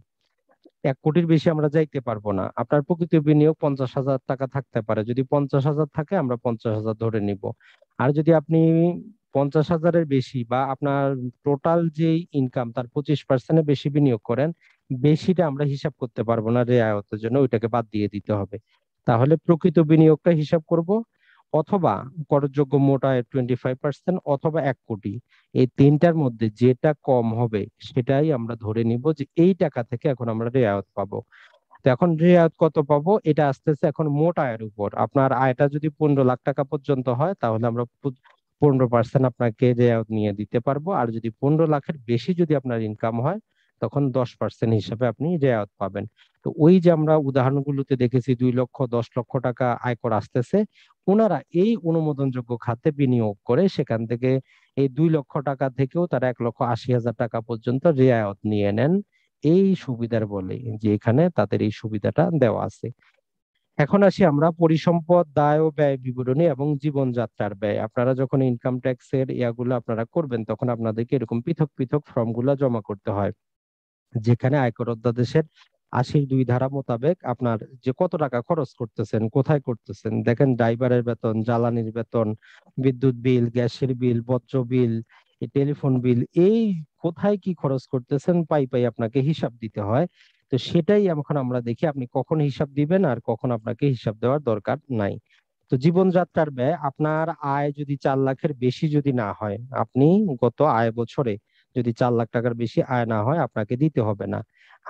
এক কোটির বেশি আমরা যাইতে পারবো না আপনার প্রকৃত বিনিয়োগ পঞ্চাশ হাজার টাকা থাকতে পারে যদি পঞ্চাশ হাজার থাকে আমরা পঞ্চাশ হাজার ধরে নিব আর যদি আপনি পঞ্চাশ হাজারের বেশি বা আপনার টোটাল যে ইনকাম তার পঁচিশ পার্সেন্টের বেশি বিনিয়োগ করেন বেশিটা আমরা হিসাব করতে পারবো না রেয়ায়তের জন্য ওইটাকে বাদ দিয়ে দিতে হবে তাহলে প্রকৃত বিনিয়োগটা হিসাব করব অথবা করযোগ্য মোট আয়ের টোয়েন্টি ফাইভ পার্সেন্ট অথবা এক কোটি এই তিনটার মধ্যে যেটা কম হবে সেটাই আমরা ধরে নিব যে এই টাকা থেকে এখন আমরা রেয়াত পাবো তো এখন রেয়াত কত পাবো এটা আস্তে আস্তে এখন মোট আয়ের উপর আপনার আয়টা যদি পনেরো লাখ টাকা পর্যন্ত হয় তাহলে আমরা পনেরো পার্সেন্ট আপনাকে রেয়াত নিয়ে দিতে পারবো আর যদি পনেরো লাখের বেশি যদি আপনার ইনকাম হয় তখন দশ পার্সেন্ট হিসাবে আপনি রেয়াত পাবেন তো ওই যে আমরা উদাহরণগুলোতে দেখেছি দুই লক্ষ দশ লক্ষ টাকা আয়কর আসতেছে ওনারা এই অনুমোদনযোগ্য খাতে বিনিয়োগ করে সেখান থেকে এই দুই লক্ষ টাকা থেকেও তারা এক লক্ষ আশি হাজার টাকা পর্যন্ত রেয়ায়ত নিয়ে নেন এই সুবিধার বলে যে এখানে তাদের এই সুবিধাটা দেওয়া আছে এখন আসি আমরা পরিসম্পদ দায় ও ব্যয় বিবরণী এবং জীবনযাত্রার ব্যয় আপনারা যখন ইনকাম ট্যাক্সের ইয়াগুলো আপনারা করবেন তখন আপনাদেরকে এরকম পৃথক পৃথক ফর্মগুলো জমা করতে হয় যেখানে আয়কর অধ্যাদেশের আশির দুই ধারা মোতাবেক আপনার যে কত টাকা খরচ করতেছেন কোথায় করতেছেন দেখেন ড্রাইভারের বেতন জ্বালানির বেতন বিদ্যুৎ বিল গ্যাসের বিল বজ্র বিল টেলিফোন বিল এই কোথায় কি খরচ করতেছেন পাই পাই আপনাকে হিসাব দিতে হয় তো সেটাই এখন আমরা দেখি আপনি কখন হিসাব দিবেন আর কখন আপনাকে হিসাব দেওয়ার দরকার নাই তো জীবনযাত্রার ব্যয় আপনার আয় যদি চার লাখের বেশি যদি না হয় আপনি গত আয় বছরে যদি চার লাখ টাকার বেশি আয় না হয় আপনাকে দিতে হবে না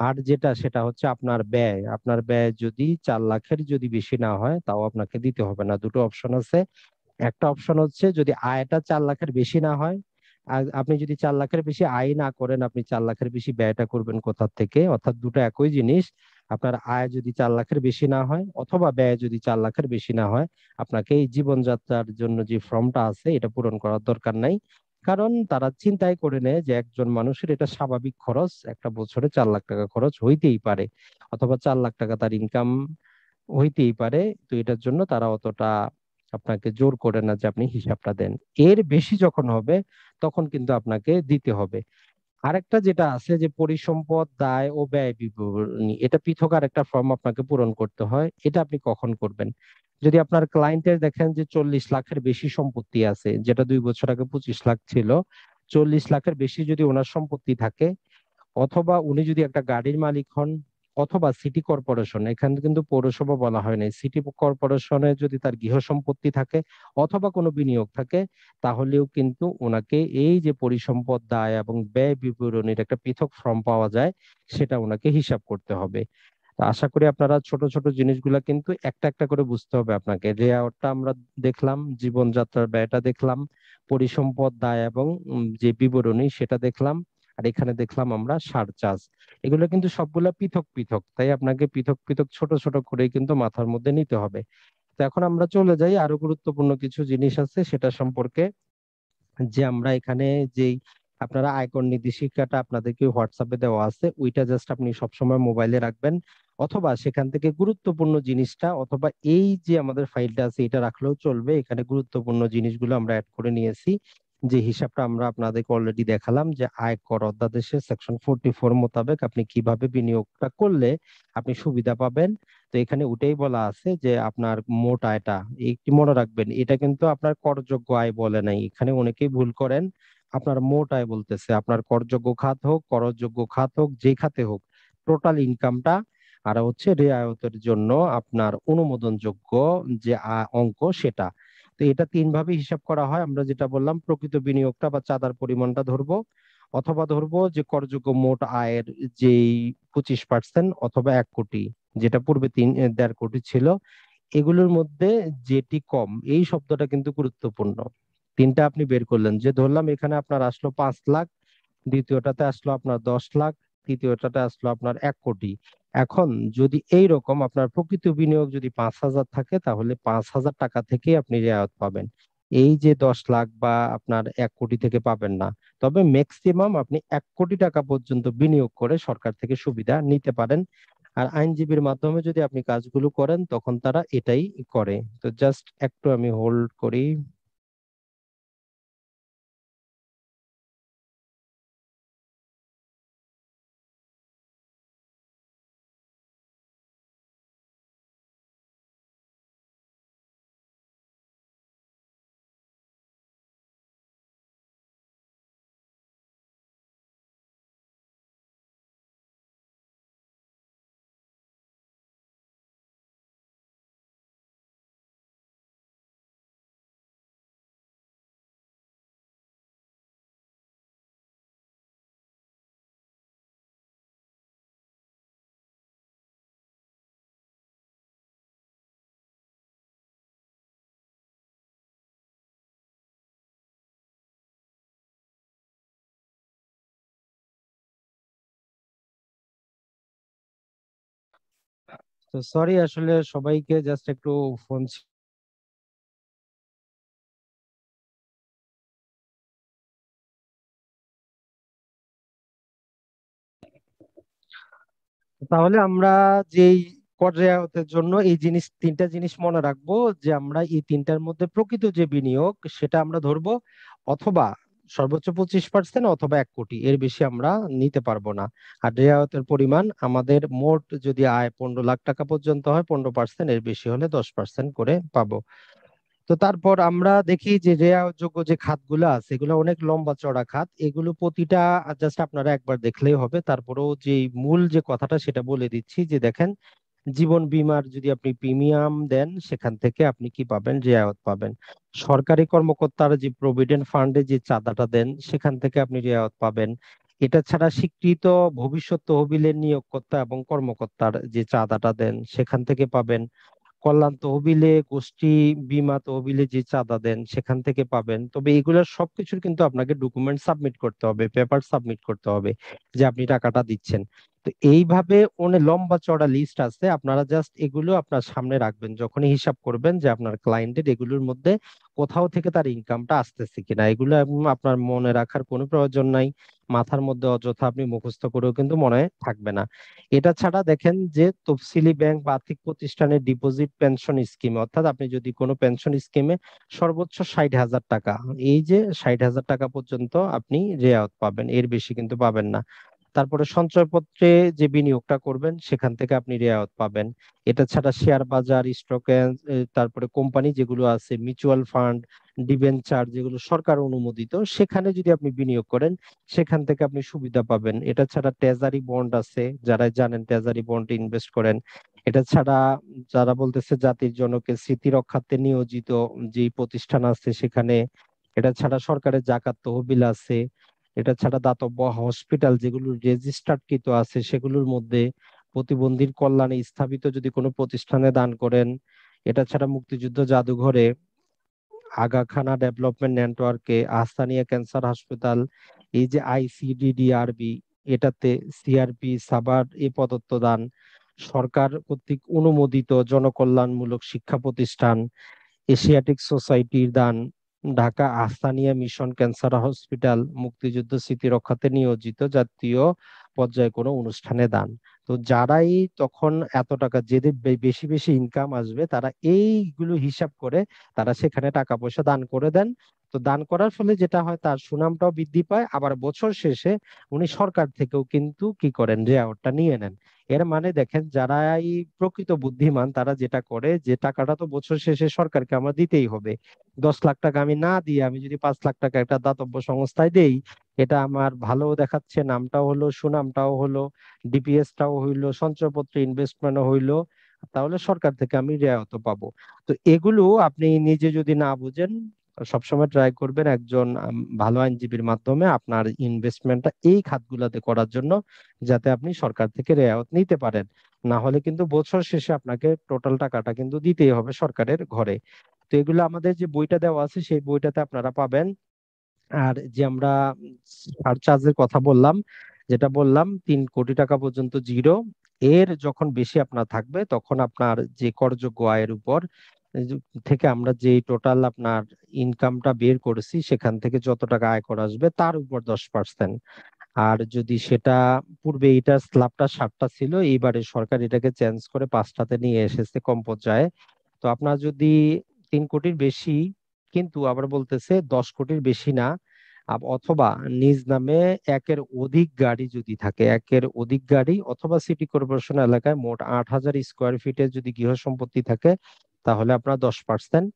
আর যেটা সেটা হচ্ছে আপনার ব্যয় আপনার ব্যয় যদি চার লাখের যদি বেশি না হয় তাও আপনাকে দিতে হবে না দুটো অপশন আছে একটা অপশন হচ্ছে যদি আয়টা চার লাখের বেশি না হয় আপনি যদি চার লাখের বেশি আয় না করেন আপনি চার লাখের বেশি ব্যয়টা করবেন কোথা থেকে অর্থাৎ দুটো একই জিনিস আপনার আয় যদি চার লাখের বেশি না হয় অথবা ব্যয় যদি চার লাখের বেশি না হয় আপনাকে এই জীবনযাত্রার জন্য যে ফর্মটা আছে এটা পূরণ করার দরকার নাই কারণ তারা চিন্তাই করে নেয় যে একজন মানুষের এটা স্বাভাবিক খরচ একটা বছরে চার লাখ টাকা খরচ হইতেই পারে অথবা চার লাখ টাকা তার ইনকাম হইতেই পারে তো এটার জন্য তারা অতটা আপনাকে জোর করে না যে আপনি হিসাবটা দেন এর বেশি যখন হবে তখন কিন্তু আপনাকে দিতে হবে আরেকটা যেটা আছে যে পরিসম্পদ দায় ও ব্যয় বিবরণী এটা পৃথক আরেকটা ফর্ম আপনাকে পূরণ করতে হয় এটা আপনি কখন করবেন যদি আপনার ক্লায়েন্টের দেখেন যে চল্লিশ লাখের বেশি সম্পত্তি আছে যেটা দুই বছর আগে পঁচিশ লাখ ছিল চল্লিশ লাখের বেশি যদি ওনার সম্পত্তি থাকে অথবা উনি যদি একটা গাড়ির মালিক হন অথবা সিটি কর্পোরেশন এখানে কিন্তু পৌরসভা বলা হয় নাই সিটি কর্পোরেশনে যদি তার গৃহ সম্পত্তি থাকে অথবা কোনো বিনিয়োগ থাকে তাহলেও কিন্তু ওনাকে এই যে পরিসম্পদ দায় এবং ব্যয় বিবরণীর একটা পৃথক ফর্ম পাওয়া যায় সেটা ওনাকে হিসাব করতে হবে আশা করি আপনারা ছোট ছোট জিনিসগুলা কিন্তু একটা একটা করে বুঝতে হবে আপনাকে লেআউটটা আমরা দেখলাম জীবনযাত্রার ব্যয়টা দেখলাম পরিসম্পদ দায় এবং যে বিবরণী সেটা দেখলাম আর এখানে দেখলাম আমরা সার চাষ এগুলো কিন্তু সবগুলা পৃথক পৃথক তাই আপনাকে পৃথক পৃথক ছোট ছোট করে কিন্তু মাথার মধ্যে নিতে হবে তো এখন আমরা চলে যাই আরো গুরুত্বপূর্ণ কিছু জিনিস আছে সেটা সম্পর্কে যে আমরা এখানে যেই আপনারা আয়কর নির্দেশিকাটা আপনাদেরকে হোয়াটসঅ্যাপে দেওয়া আছে ওইটা জাস্ট আপনি সবসময় মোবাইলে রাখবেন অথবা সেখান থেকে গুরুত্বপূর্ণ জিনিসটা অথবা এই যে আমাদের ফাইলটা আছে এটা রাখলেও চলবে এখানে গুরুত্বপূর্ণ জিনিসগুলো আমরা অ্যাড করে নিয়েছি যে হিসাবটা আমরা আপনাদেরকে অলরেডি দেখালাম যে আয় কর অধ্যাদেশের সেকশন ফোরটি ফোর মোতাবেক আপনি কিভাবে বিনিয়োগটা করলে আপনি সুবিধা পাবেন তো এখানে ওটাই বলা আছে যে আপনার মোট আয়টা একটি মনে রাখবেন এটা কিন্তু আপনার করযোগ্য আয় বলে নাই এখানে অনেকেই ভুল করেন আপনার মোট আয় বলতেছে আপনার করযোগ্য খাত হোক করযোগ্য খাত হোক যে খাতে হোক টোটাল ইনকামটা আর হচ্ছে রেআয়তের জন্য আপনার অনুমোদনযোগ্য যে অঙ্ক সেটা তো এটা তিন ভাবে হিসাব করা হয় আমরা যেটা বললাম প্রকৃত বিনিয়োগটা বা চাঁদার পরিমাণটা ধরবো অথবা ধরবো যে করযোগ্য মোট আয়ের যেই পঁচিশ পার্সেন্ট অথবা এক কোটি যেটা পূর্বে তিন দেড় কোটি ছিল এগুলোর মধ্যে যেটি কম এই শব্দটা কিন্তু গুরুত্বপূর্ণ তিনটা আপনি বের করলেন যে ধরলাম এখানে আপনার আসলো পাঁচ লাখ দ্বিতীয়টাতে আসলো আপনার দশ লাখ তৃতীয়টাতে আসলো আপনার এক কোটি এখন যদি এই রকম আপনার প্রকৃত বিনিয়োগ যদি পাঁচ হাজার থাকে তাহলে পাঁচ হাজার টাকা থেকে আপনি রেয়াত পাবেন এই যে দশ লাখ বা আপনার এক কোটি থেকে পাবেন না তবে ম্যাক্সিমাম আপনি এক কোটি টাকা পর্যন্ত বিনিয়োগ করে সরকার থেকে সুবিধা নিতে পারেন আর আইনজীবীর মাধ্যমে যদি আপনি কাজগুলো করেন তখন তারা এটাই করে তো জাস্ট একটু আমি হোল্ড করি তো সরি আসলে সবাইকে জাস্ট একটু ফোন তাহলে আমরা যেই পর্যায়তের জন্য এই জিনিস তিনটা জিনিস মনে রাখবো যে আমরা এই তিনটার মধ্যে প্রকৃত যে বিনিয়োগ সেটা আমরা ধরবো অথবা সর্বোচ্চ পঁচিশ পার্সেন্ট অথবা এক কোটি এর বেশি আমরা নিতে পারবো না আর রেয়াতের পরিমাণ আমাদের মোট যদি আয় পনেরো লাখ টাকা পর্যন্ত হয় পনেরো পার্সেন্ট এর বেশি হলে দশ পার্সেন্ট করে পাবো তো তারপর আমরা দেখি যে যোগ্য যে খাতগুলো আছে এগুলো অনেক লম্বা চড়া খাত এগুলো প্রতিটা জাস্ট আপনারা একবার দেখলেই হবে তারপরেও যে মূল যে কথাটা সেটা বলে দিচ্ছি যে দেখেন জীবন বিমার যদি আপনি প্রিমিয়াম দেন সেখান থেকে আপনি কি পাবেন রেয়ায়ত পাবেন সরকারি কর্মকর্তারা যে প্রভিডেন্ট ফান্ডে যে চাঁদাটা দেন সেখান থেকে আপনি রেয়াত পাবেন এটা ছাড়া স্বীকৃত ভবিষ্যৎ তহবিলের নিয়োগকর্তা এবং কর্মকর্তার যে চাঁদাটা দেন সেখান থেকে পাবেন কল্যাণ তহবিলে গোষ্ঠী বিমা তহবিলে যে চাঁদা দেন সেখান থেকে পাবেন তবে এগুলোর সবকিছুর কিন্তু আপনাকে ডকুমেন্ট সাবমিট করতে হবে পেপার সাবমিট করতে হবে যে আপনি টাকাটা দিচ্ছেন তো এইভাবে অনেক লম্বা চড়া লিস্ট আছে আপনারা জাস্ট এগুলো আপনার সামনে রাখবেন যখনই হিসাব করবেন যে আপনার ক্লায়েন্টের এগুলোর মধ্যে কোথাও থেকে তার ইনকামটা আসতেছে কিনা এগুলো আপনার মনে রাখার কোনো প্রয়োজন নাই মাথার মধ্যে অযথা আপনি মুখস্থ করেও কিন্তু মনে থাকবে না এটা ছাড়া দেখেন যে তফসিলি ব্যাংক বা আর্থিক প্রতিষ্ঠানের ডিপোজিট পেনশন স্কিমে অর্থাৎ আপনি যদি কোনো পেনশন স্কিমে সর্বোচ্চ ষাট হাজার টাকা এই যে ষাট হাজার টাকা পর্যন্ত আপনি রেয়াত পাবেন এর বেশি কিন্তু পাবেন না তারপরে সঞ্চয়পত্রে যে বিনিয়োগটা করবেন সেখান থেকে আপনি রেয়াত পাবেন এটা ছাড়া শেয়ার বাজার স্টক তারপরে কোম্পানি যেগুলো আছে মিউচুয়াল ফান্ড ডিভেঞ্চার যেগুলো সরকার অনুমোদিত সেখানে যদি আপনি বিনিয়োগ করেন সেখান থেকে আপনি সুবিধা পাবেন এটা ছাড়া ট্রেজারি বন্ড আছে যারা জানেন ট্রেজারি বন্ড ইনভেস্ট করেন এটা ছাড়া যারা বলতেছে জাতির জনকে স্মৃতি রক্ষার্থে নিয়োজিত যে প্রতিষ্ঠান আছে সেখানে এটা ছাড়া সরকারের জাকাত তহবিল আছে এটা ছাড়া দাতব্য হসপিটাল যেগুলো রেজিস্টার্ডকৃত আছে সেগুলোর মধ্যে প্রতিবন্ধীর কল্যাণে স্থাপিত যদি কোনো প্রতিষ্ঠানে দান করেন এটা ছাড়া মুক্তিযুদ্ধ জাদুঘরে আগাখানা ডেভেলপমেন্ট নেটওয়ার্কে আস্তানিয়া ক্যান্সার হাসপাতাল এই যে আইসিডিডিআরবি এটাতে সিআরপি সাবার এ প্রদত্ত দান সরকার কর্তৃক অনুমোদিত জনকল্যাণমূলক শিক্ষা প্রতিষ্ঠান এশিয়াটিক সোসাইটির দান Dhaka Ahsania mission cancer hospital মুক্তিযুদ্ধ স্মৃতিরক্ষাতে নিয়োজিত জাতীয় পর্যায়ে কোনো অনুষ্ঠানে দান তো যারাই তখন এত টাকা যেদের বেশি বেশি ইনকাম আসবে তারা এইগুলো হিসাব করে তারা সেখানে টাকা পয়সা দান করে দেন তো দান করার ফলে যেটা হয় তার সুনামটাও বৃদ্ধি পায় আবার বছর শেষে উনি সরকার থেকেও কিন্তু কি করেন রেওয়ার্ডটা নিয়ে নেন এর মানে দেখেন যারাই প্রকৃত বুদ্ধিমান তারা যেটা করে যে টাকাটা তো বছর শেষে সরকারকে আমার দিতেই হবে দশ লাখ টাকা আমি না দিয়ে আমি যদি পাঁচ লাখ টাকা একটা দাতব্য সংস্থায় দেই এটা আমার ভালো দেখাচ্ছে নামটাও হলো সুনামটাও হলো ডিপিএস টাও হইলো সঞ্চয়পত্র ইনভেস্টমেন্টও হইলো তাহলে সরকার থেকে আমি রেয়াত পাবো তো এগুলো আপনি নিজে যদি না বুঝেন সবসময় ট্রাই করবেন একজন ভালো আইনজীবীর মাধ্যমে আপনার ইনভেস্টমেন্টটা এই খাতগুলোতে করার জন্য যাতে আপনি সরকার থেকে রেয়াত নিতে পারেন না হলে কিন্তু বছর শেষে আপনাকে টোটাল টাকাটা কিন্তু দিতেই হবে সরকারের ঘরে তো এগুলো আমাদের যে বইটা দেওয়া আছে সেই বইটাতে আপনারা পাবেন আর যে আমরা চার্জের কথা বললাম যেটা বললাম তিন কোটি টাকা পর্যন্ত জিরো এর যখন বেশি আপনার থাকবে তখন আপনার যে করযোগ্য আয়ের উপর থেকে আমরা যে টোটাল আপনার ইনকামটা বের করেছি সেখান থেকে যত টাকা আয় করা আসবে তার উপর দশ পার্সেন্ট আর যদি সেটা পূর্বে এটা স্ল্যাবটা সাতটা ছিল এইবারে সরকার এটাকে চেঞ্জ করে পাঁচটাতে নিয়ে এসেছে কম পর্যায়ে তো আপনার যদি তিন কোটির বেশি কিন্তু আবার বলতেছে দশ কোটির বেশি না অথবা নিজ নামে একের অধিক গাড়ি যদি থাকে একের অধিক গাড়ি অথবা সিটি কর্পোরেশন এলাকায় মোট আট হাজার স্কোয়ার ফিটে যদি গৃহ সম্পত্তি থাকে তাহলে আপনার দশ পার্সেন্ট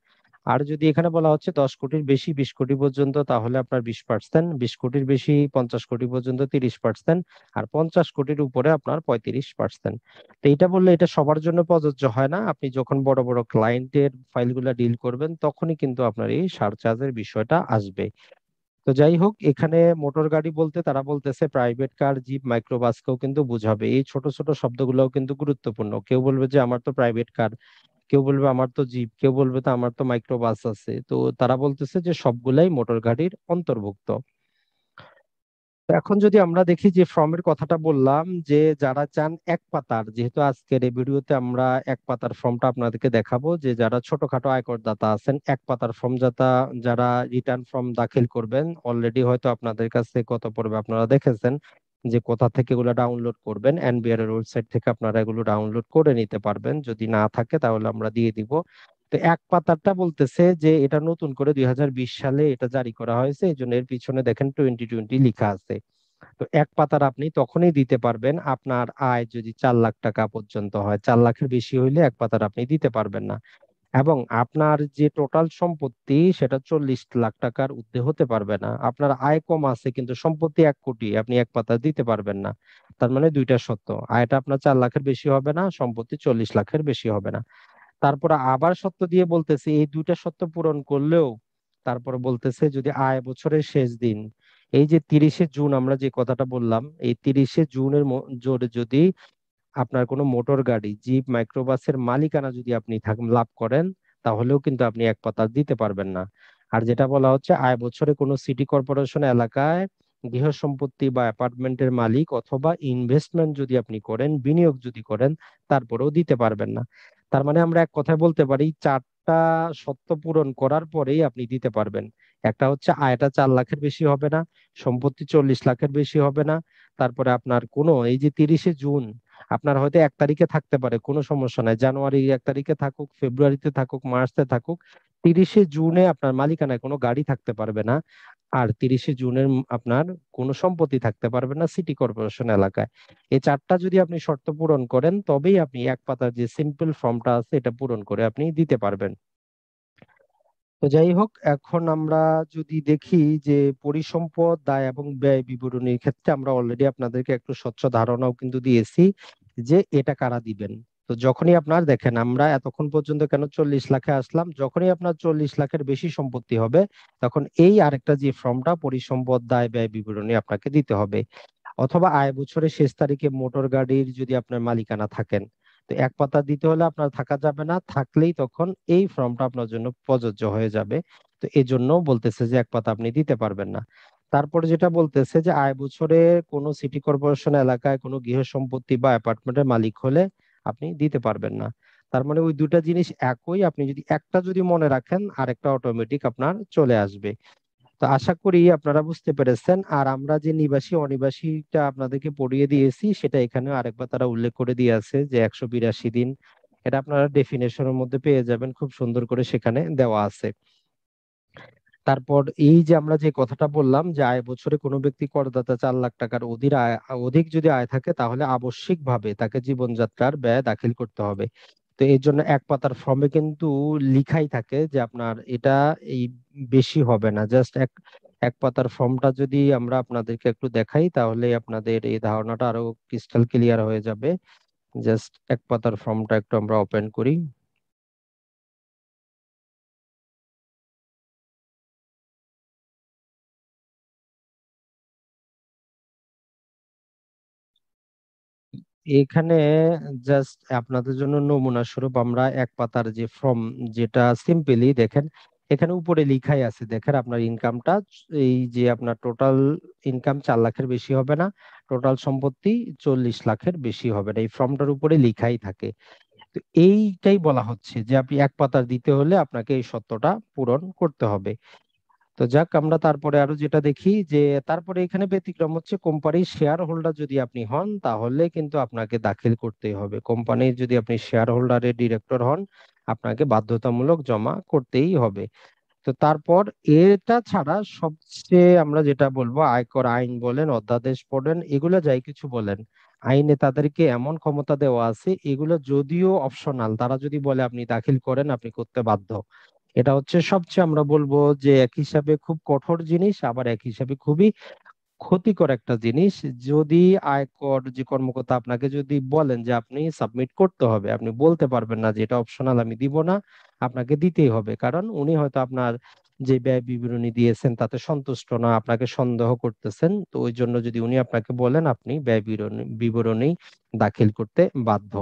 আর যদি এখানে বলা হচ্ছে দশ কোটির বেশি বিশ কোটি পর্যন্ত তাহলে আপনার বিশ পার্সেন্ট বিশ কোটির বেশি পঞ্চাশ কোটি পর্যন্ত তিরিশ পার্সেন্ট আর পঞ্চাশ কোটির উপরে আপনার পঁয়ত্রিশ পার্সেন্ট তো এটা বললে এটা সবার জন্য প্রযোজ্য হয় না আপনি যখন বড় বড় ক্লায়েন্টের ফাইলগুলো ডিল করবেন তখনই কিন্তু আপনার এই সারচার্জের বিষয়টা আসবে তো যাই হোক এখানে মোটর গাড়ি বলতে তারা বলতেছে প্রাইভেট কার জিপ মাইক্রোবাসকেও কিন্তু বুঝাবে এই ছোট ছোট শব্দগুলোও কিন্তু গুরুত্বপূর্ণ কেউ বলবে যে আমার তো প্রাইভেট কার কেউ বলবে আমার তো জিপ কেউ বলবে তো আমার তো মাইক্রোবাস আছে তো তারা বলতেছে যে সবগুলাই মোটর গাড়ির অন্তর্ভুক্ত এখন যদি আমরা দেখি যে ফর্মের কথাটা বললাম যে যারা চান এক পাতার যেহেতু আজকের এই ভিডিওতে আমরা এক পাতার ফর্মটা আপনাদেরকে দেখাবো যে যারা ছোটখাটো আয়কর দাতা আছেন এক পাতার ফর্ম দাতা যারা রিটার্ন ফর্ম দাখিল করবেন অলরেডি হয়তো আপনাদের কাছে কত পড়বে আপনারা দেখেছেন যে কোথা থেকে এগুলো ডাউনলোড করবেন এনবিআর এর ওয়েবসাইট থেকে আপনারা এগুলো ডাউনলোড করে নিতে পারবেন যদি না থাকে তাহলে আমরা দিয়ে দিব তো এক পাতাটা বলতেছে যে এটা নতুন করে দুই সালে এটা জারি করা হয়েছে এই জন্য এর পিছনে দেখেন টোয়েন্টি টোয়েন্টি লিখা আছে তো এক পাতার আপনি তখনই দিতে পারবেন আপনার আয় যদি চার লাখ টাকা পর্যন্ত হয় চার লাখের বেশি হইলে এক পাতার আপনি দিতে পারবেন না এবং আপনার যে টোটাল সম্পত্তি সেটা চল্লিশ লাখ টাকার উর্ধে হতে পারবে না আপনার আয় কম আছে কিন্তু সম্পত্তি এক কোটি আপনি এক পাতা দিতে পারবেন না তার মানে দুইটা সত্য আয়টা আপনার চার লাখের বেশি হবে না সম্পত্তি চল্লিশ লাখের বেশি হবে না তারপর আবার সত্য দিয়ে বলতেছে এই দুইটা সত্য পূরণ করলেও তারপর বলতেছে যদি আয় বছরের শেষ দিন এই যে তিরিশে জুন আমরা যে কথাটা বললাম এই তিরিশে জুনের জোরে যদি আপনার কোনো মোটর গাড়ি জিপ মাইক্রোবাসের মালিকানা যদি আপনি লাভ করেন তাহলেও কিন্তু আপনি এক পাতা দিতে পারবেন না আর যেটা বলা হচ্ছে আয় বছরে কোনো সিটি কর্পোরেশন এলাকায় গৃহ সম্পত্তি বা অ্যাপার্টমেন্টের মালিক অথবা ইনভেস্টমেন্ট যদি আপনি করেন বিনিয়োগ যদি করেন তারপরেও দিতে পারবেন না তার মানে আমরা এক কথায় বলতে পারি চারটা সত্য পূরণ করার পরেই আপনি দিতে পারবেন একটা হচ্ছে আয়টা চার লাখের বেশি হবে না সম্পত্তি চল্লিশ লাখের বেশি হবে না তারপরে আপনার কোনো এই যে তিরিশে জুন আপনার হয়তো এক তারিখে থাকতে পারে কোনো সমস্যা নাই জানুয়ারি এক তারিখে থাকুক ফেব্রুয়ারিতে থাকুক মার্চে থাকুক তিরিশে জুনে আপনার মালিকানায় কোনো গাড়ি থাকতে পারবে না আর তিরিশে জুনের আপনার কোনো সম্পত্তি থাকতে পারবে না সিটি কর্পোরেশন এলাকায় এই চারটা যদি আপনি শর্ত পূরণ করেন তবেই আপনি এক পাতার যে সিম্পল ফর্মটা আছে এটা পূরণ করে আপনি দিতে পারবেন তো যাই হোক এখন আমরা যদি দেখি যে পরিসম্পদ দায় এবং ব্যয় বিবরণীর ক্ষেত্রে আমরা অলরেডি আপনাদেরকে একটু স্বচ্ছ ধারণাও কিন্তু দিয়েছি যে এটা কারা দিবেন তো যখনই আপনার দেখেন আমরা এতক্ষণ পর্যন্ত কেন চল্লিশ লাখে আসলাম যখনই আপনার চল্লিশ লাখের বেশি সম্পত্তি হবে তখন এই আরেকটা যে ফর্মটা পরিসম্পদ দায় ব্যয় বিবরণী আপনাকে দিতে হবে অথবা আয় বছরের শেষ তারিখে মোটর গাড়ির যদি আপনার মালিকানা থাকেন তো এক পাতা দিতে হলে আপনার থাকা যাবে না থাকলেই তখন এই ফর্মটা আপনার জন্য প্রযোজ্য হয়ে যাবে তো এই জন্য বলতেছে যে এক পাতা আপনি দিতে পারবেন না তারপরে যেটা বলতেছে যে আয় বছরে কোনো সিটি কর্পোরেশন এলাকায় কোনো গৃহ সম্পত্তি বা অ্যাপার্টমেন্টের মালিক হলে আপনি দিতে পারবেন না তার মানে ওই দুটা জিনিস একই আপনি যদি একটা যদি মনে রাখেন আরেকটা অটোমেটিক আপনার চলে আসবে তো আশা করি আপনারা বুঝতে পেরেছেন আর আমরা যে নিবাসী অনিবাসীটা আপনাদেরকে পড়িয়ে দিয়েছি সেটা এখানে আরেকবার তারা উল্লেখ করে দিয়ে আছে যে একশো বিরাশি দিন এটা আপনারা ডেফিনেশনের মধ্যে পেয়ে যাবেন খুব সুন্দর করে সেখানে দেওয়া আছে তারপর এই যে আমরা যে কথাটা বললাম যে আয় বছরে কোনো ব্যক্তি করদাতা চার লাখ টাকার অধীর আয় অধিক যদি আয় থাকে তাহলে আবশ্যিকভাবে তাকে জীবনযাত্রার ব্যয় দাখিল করতে হবে তো এর জন্য এক পাতার ফর্মে কিন্তু লিখাই থাকে যে আপনার এটা এই বেশি হবে না জাস্ট এক এক পাতার ফর্মটা যদি আমরা আপনাদেরকে একটু দেখাই তাহলে আপনাদের এই ধারণাটা আরো ক্রিস্টাল ক্লিয়ার হয়ে যাবে জাস্ট এক পাতার ফর্মটা একটু আমরা ওপেন করি এখানে জাস্ট আপনাদের জন্য নমুনা স্বরূপ আমরা এক পাতার যে ফর্ম যেটা সিম্পলি দেখেন এখানে উপরে লিখাই আছে দেখেন আপনার ইনকামটা এই যে আপনার টোটাল ইনকাম চার লাখের বেশি হবে না টোটাল সম্পত্তি চল্লিশ লাখের বেশি হবে না এই ফর্মটার উপরে লিখাই থাকে তো এইটাই বলা হচ্ছে যে আপনি এক পাতার দিতে হলে আপনাকে এই সত্যটা পূরণ করতে হবে তো যাক আমরা তারপরে আরো যেটা দেখি যে তারপরে এখানে ব্যতিক্রম হচ্ছে কোম্পানির শেয়ার হোল্ডার যদি আপনি হন তাহলে কিন্তু আপনাকে দাখিল করতেই হবে কোম্পানির যদি আপনি শেয়ার হোল্ডারের ডিরেক্টর হন আপনাকে বাধ্যতামূলক জমা করতেই হবে তো তারপর এটা ছাড়া সবচেয়ে আমরা যেটা বলবো আয়কর আইন বলেন অধ্যাদেশ পড়েন এগুলো যাই কিছু বলেন আইনে তাদেরকে এমন ক্ষমতা দেওয়া আছে এগুলো যদিও অপশনাল তারা যদি বলে আপনি দাখিল করেন আপনি করতে বাধ্য এটা হচ্ছে সবচেয়ে আমরা বলবো যে এক হিসাবে খুব কঠোর জিনিস আবার এক হিসাবে খুবই ক্ষতিকর একটা জিনিস যদি আয়কর যে কর্মকর্তা আপনাকে যদি বলেন যে আপনি সাবমিট করতে হবে আপনি বলতে পারবেন না যে এটা অপশনাল আমি দিব না আপনাকে দিতেই হবে কারণ উনি হয়তো আপনার যে ব্যয় বিবরণী দিয়েছেন তাতে সন্তুষ্ট না আপনাকে সন্দেহ করতেছেন তো ওই জন্য যদি উনি আপনাকে বলেন আপনি ব্যয় বিবরণী দাখিল করতে বাধ্য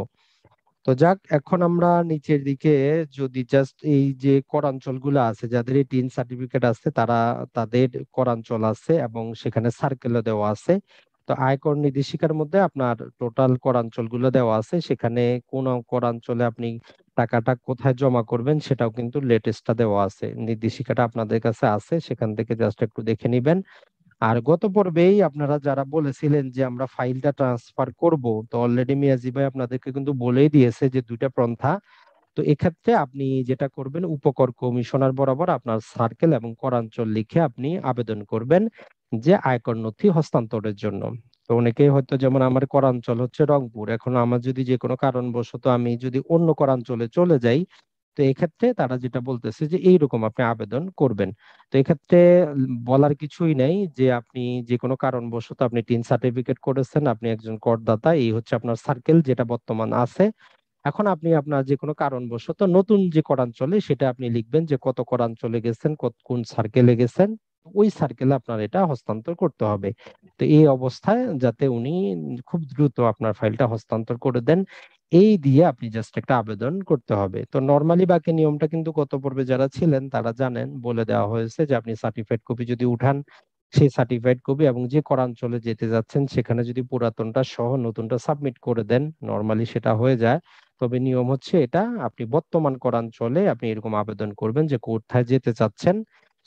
তো যাক এখন আমরা নিচের দিকে যদি জাস্ট এই যে গুলো আছে যাদের টিন সার্টিফিকেট আছে তারা তাদের করাঞ্চল আছে এবং সেখানে সার্কেলও দেওয়া আছে তো আয়কর নির্দেশিকার মধ্যে আপনার টোটাল গুলো দেওয়া আছে সেখানে কোন করাঞ্চলে আপনি টাকাটা কোথায় জমা করবেন সেটাও কিন্তু লেটেস্টটা দেওয়া আছে নির্দেশিকাটা আপনাদের কাছে আছে সেখান থেকে জাস্ট একটু দেখে নিবেন আর গত পর্বেই আপনারা যারা বলেছিলেন যে আমরা ফাইলটা ট্রান্সফার করব তো অলরেডি মিয়াজি ভাই আপনাদেরকে কিন্তু বলেই দিয়েছে যে দুইটা পন্থা তো এক্ষেত্রে আপনি যেটা করবেন উপকর কমিশনার বরাবর আপনার সার্কেল এবং করাঞ্চল লিখে আপনি আবেদন করবেন যে আয়কর নথি হস্তান্তরের জন্য তো অনেকেই হয়তো যেমন আমার করাঞ্চল হচ্ছে রংপুর এখন আমার যদি যে কোনো কারণবশত আমি যদি অন্য করাঞ্চলে চলে যাই তো এক্ষেত্রে তারা যেটা বলতেছে যে এইরকম আপনি আবেদন করবেন তো এক্ষেত্রে বলার কিছুই নেই যে আপনি যে কোনো কারণবশত আপনি টিন সার্টিফিকেট করেছেন আপনি একজন করদাতা এই হচ্ছে আপনার সার্কেল যেটা বর্তমান আছে এখন আপনি আপনার যে কোনো কারণবশত নতুন যে করাঞ্চলে সেটা আপনি লিখবেন যে কত করাঞ্চলে গেছেন কোন সার্কেলে গেছেন ওই সার্কেলে আপনার এটা হস্তান্তর করতে হবে তো এই অবস্থায় যাতে উনি খুব দ্রুত আপনার ফাইলটা হস্তান্তর করে দেন এই দিয়ে আপনি জাস্ট একটা আবেদন করতে হবে তো নর্মালি বাকি নিয়মটা কিন্তু কত পর্বে যারা ছিলেন তারা জানেন বলে দেওয়া হয়েছে যে আপনি সার্টিফাইড কপি যদি উঠান সেই সার্টিফাইড কপি এবং যে করাঞ্চলে যেতে যাচ্ছেন সেখানে যদি পুরাতনটা সহ নতুনটা সাবমিট করে দেন নর্মালি সেটা হয়ে যায় তবে নিয়ম হচ্ছে এটা আপনি বর্তমান করাঞ্চলে আপনি এরকম আবেদন করবেন যে কোথায় যেতে চাচ্ছেন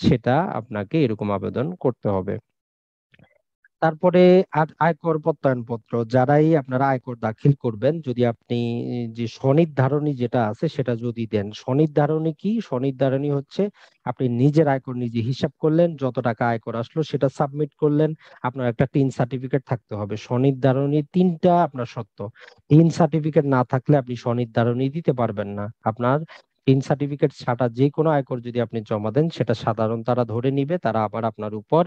সেটা আপনাকে এরকম আবেদন করতে হবে তারপরে আয়কর পত্র যারাই আপনারা আয়কর দাখিল করবেন যদি আপনি যে স্বনির্ধারণী যেটা আছে সেটা যদি দেন স্বনির্ধারণী কি স্বনির্ধারণী হচ্ছে আপনি নিজের আয়কর নিজে হিসাব করলেন যত টাকা আয়কর আসলো সেটা সাবমিট করলেন আপনার একটা টিন সার্টিফিকেট থাকতে হবে স্বনির্ধারণী তিনটা আপনার সত্য টিন সার্টিফিকেট না থাকলে আপনি স্বনির্ধারণী দিতে পারবেন না আপনার ইন সার্টিফিকেট ছাড়া যে কোনো আয়কর যদি আপনি জমা দেন সেটা সাধারণ তারা ধরে নিবে তারা আবার আপনার উপর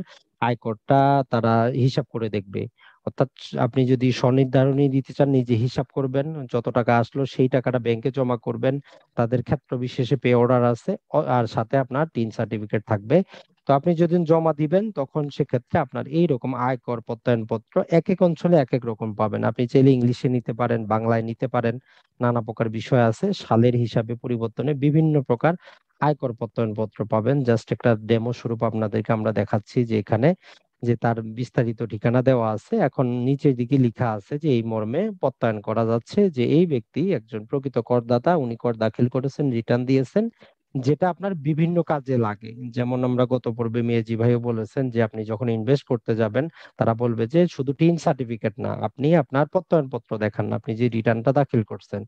আয়করটা তারা হিসাব করে দেখবে অর্থাৎ আপনি যদি স্বনির্ধারণী দিতে চান নিজে হিসাব করবেন যত টাকা আসলো সেই টাকাটা ব্যাংকে জমা করবেন তাদের ক্ষেত্র বিশেষে পে অর্ডার আছে আর সাথে আপনার টিন সার্টিফিকেট থাকবে তো আপনি যদি জমা দিবেন তখন সেক্ষেত্রে আপনার এই রকম আয়কর প্রত্যয়ন পত্র এক এক অঞ্চলে এক এক রকম পাবেন আপনি চাইলে ইংলিশে নিতে পারেন বাংলায় নিতে পারেন নানা প্রকার বিষয় আছে সালের হিসাবে পরিবর্তনে বিভিন্ন প্রকার আয়কর প্রত্যয়ন পত্র পাবেন জাস্ট একটা ডেমো স্বরূপ আপনাদেরকে আমরা দেখাচ্ছি যে এখানে যে তার বিস্তারিত ঠিকানা দেওয়া আছে এখন নিচের দিকে লিখা আছে যে এই মর্মে প্রত্যয়ন করা যাচ্ছে যে এই ব্যক্তি একজন প্রকৃত করদাতা উনি কর দাখিল করেছেন রিটার্ন দিয়েছেন যেটা আপনার বিভিন্ন কাজে লাগে যেমন আমরা গত পর্বে মেয়েজি ভাইও বলেছেন যে আপনি যখন ইনভেস্ট করতে যাবেন তারা বলবে যে শুধু টিন সার্টিফিকেট না আপনি আপনার প্রত্যয়নপত্র দেখান না আপনি যে রিটার্নটা দাখিল করছেন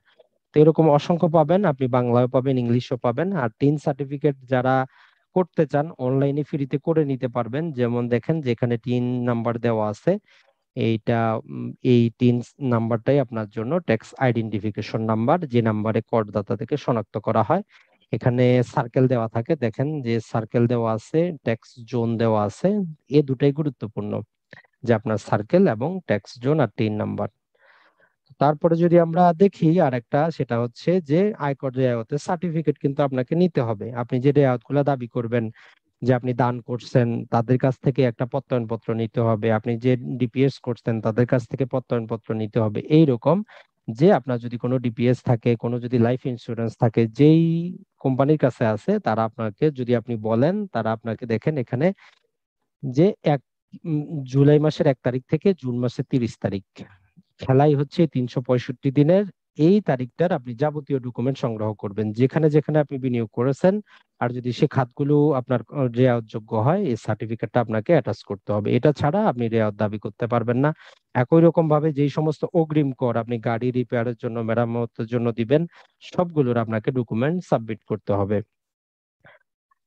তো এরকম অসংখ্য পাবেন আপনি বাংলায় পাবেন ইংলিশও পাবেন আর টিন সার্টিফিকেট যারা করতে চান অনলাইনে ফ্রিতে করে নিতে পারবেন যেমন দেখেন যেখানে টিন নাম্বার দেওয়া আছে এইটা এই টিন নাম্বারটাই আপনার জন্য ট্যাক্স আইডেন্টিফিকেশন নাম্বার যে নাম্বারে করদাতা থেকে শনাক্ত করা হয় এখানে সার্কেল দেওয়া থাকে দেখেন যে সার্কেল দেওয়া আছে ট্যাক্স জোন দেওয়া আছে এ দুটাই গুরুত্বপূর্ণ যে আপনার সার্কেল এবং ট্যাক্স জোন আর টিন নাম্বার তারপরে যদি আমরা দেখি আর একটা সেটা হচ্ছে যে আয়কর রেয়ায়তের সার্টিফিকেট কিন্তু আপনাকে নিতে হবে আপনি যে রেয়ায়ত গুলা দাবি করবেন যে আপনি দান করছেন তাদের কাছ থেকে একটা প্রত্যয়নপত্র নিতে হবে আপনি যে ডিপিএস করছেন তাদের কাছ থেকে প্রত্যয়নপত্র নিতে হবে এই রকম যে আপনার যদি কোনো ডিপিএস থাকে কোনো যদি লাইফ ইন্স্যুরেন্স থাকে যেই কোম্পানির কাছে আছে তারা আপনাকে যদি আপনি বলেন তারা আপনাকে দেখেন এখানে যে এক জুলাই মাসের এক তারিখ থেকে জুন মাসের তিরিশ তারিখ খেলাই হচ্ছে তিনশো পঁয়ষট্টি দিনের এই তারিখটার আপনি যাবতীয় ডকুমেন্ট সংগ্রহ করবেন যেখানে যেখানে আপনি বিনিয়োগ করেছেন আর যদি সে খাতগুলো আপনার যোগ্য হয় এই সার্টিফিকেটটা আপনাকে অ্যাটাচ করতে হবে এটা ছাড়া আপনি রেয়াত দাবি করতে পারবেন না একই রকম ভাবে যেই সমস্ত অগ্রিম কর আপনি গাড়ি রিপেয়ারের জন্য মেরামতের জন্য দিবেন সবগুলোর আপনাকে ডকুমেন্ট সাবমিট করতে হবে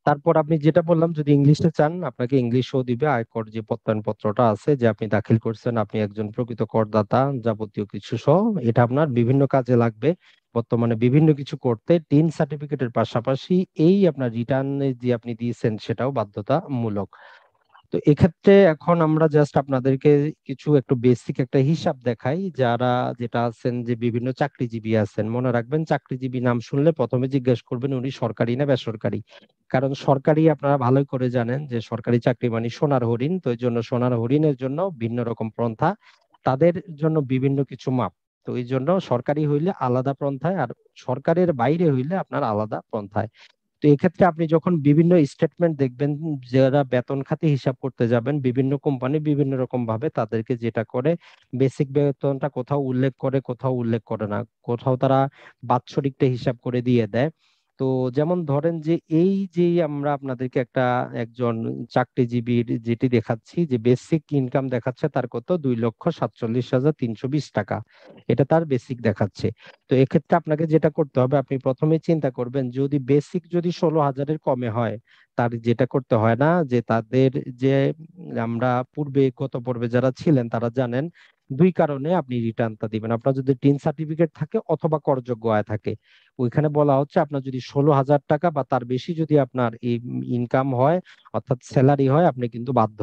তারপর আপনি যেটা বললাম যদি ইংলিশে চান আপনাকে ইংলিশও দিবে আয়কর যে প্রত্যয়নপত্রটা আছে যে আপনি দাখিল করছেন আপনি একজন প্রকৃত করদাতা যাবতীয় কিছু সহ এটা আপনার বিভিন্ন কাজে লাগবে বর্তমানে বিভিন্ন কিছু করতে টিন সার্টিফিকেটের পাশাপাশি এই আপনার রিটার্ন যে আপনি দিয়েছেন সেটাও বাধ্যতামূলক তো এক্ষেত্রে এখন আমরা জাস্ট আপনাদেরকে কিছু একটু বেসিক একটা হিসাব দেখাই যারা যেটা আছেন যে বিভিন্ন চাকরিজীবী আছেন মনে রাখবেন চাকরিজীবী নাম শুনলে প্রথমে জিজ্ঞেস করবেন উনি সরকারি না বেসরকারি কারণ সরকারি আপনারা ভালোই করে জানেন যে সরকারি চাকরি মানে সোনার হরিণ তো এই জন্য সোনার হরিণের জন্য ভিন্ন রকম পন্থা তাদের জন্য বিভিন্ন কিছু মাপ তো এই জন্য সরকারি হইলে আলাদা পন্থায় আর সরকারের বাইরে হইলে আপনার আলাদা পন্থায় তো এক্ষেত্রে আপনি যখন বিভিন্ন স্টেটমেন্ট দেখবেন যারা বেতন খাতে হিসাব করতে যাবেন বিভিন্ন কোম্পানি বিভিন্ন রকম ভাবে তাদেরকে যেটা করে বেসিক বেতনটা কোথাও উল্লেখ করে কোথাও উল্লেখ করে না কোথাও তারা বাৎসরিকটা হিসাব করে দিয়ে দেয় তো যেমন ধরেন যে এই যে আমরা আপনাদেরকে একটা একজন চাকরিজীবীর যেটি দেখাচ্ছি যে বেসিক ইনকাম দেখাচ্ছে তার কত দুই লক্ষ সাতচল্লিশ হাজার তিনশো বিশ টাকা এটা তার বেসিক দেখাচ্ছে তো এক্ষেত্রে আপনাকে যেটা করতে হবে আপনি প্রথমে চিন্তা করবেন যদি বেসিক যদি ষোলো হাজারের কমে হয় তার যেটা করতে হয় না যে তাদের যে আমরা পূর্বে গত পর্বে যারা ছিলেন তারা জানেন দুই কারণে আপনি রিটার্নটা দিবেন আপনার যদি টিন সার্টিফিকেট থাকে অথবা করযোগ্য আয় থাকে ওইখানে বলা হচ্ছে আপনার যদি ষোলো হাজার টাকা বা তার বেশি যদি আপনার ইনকাম হয় অর্থাৎ স্যালারি হয় আপনি কিন্তু বাধ্য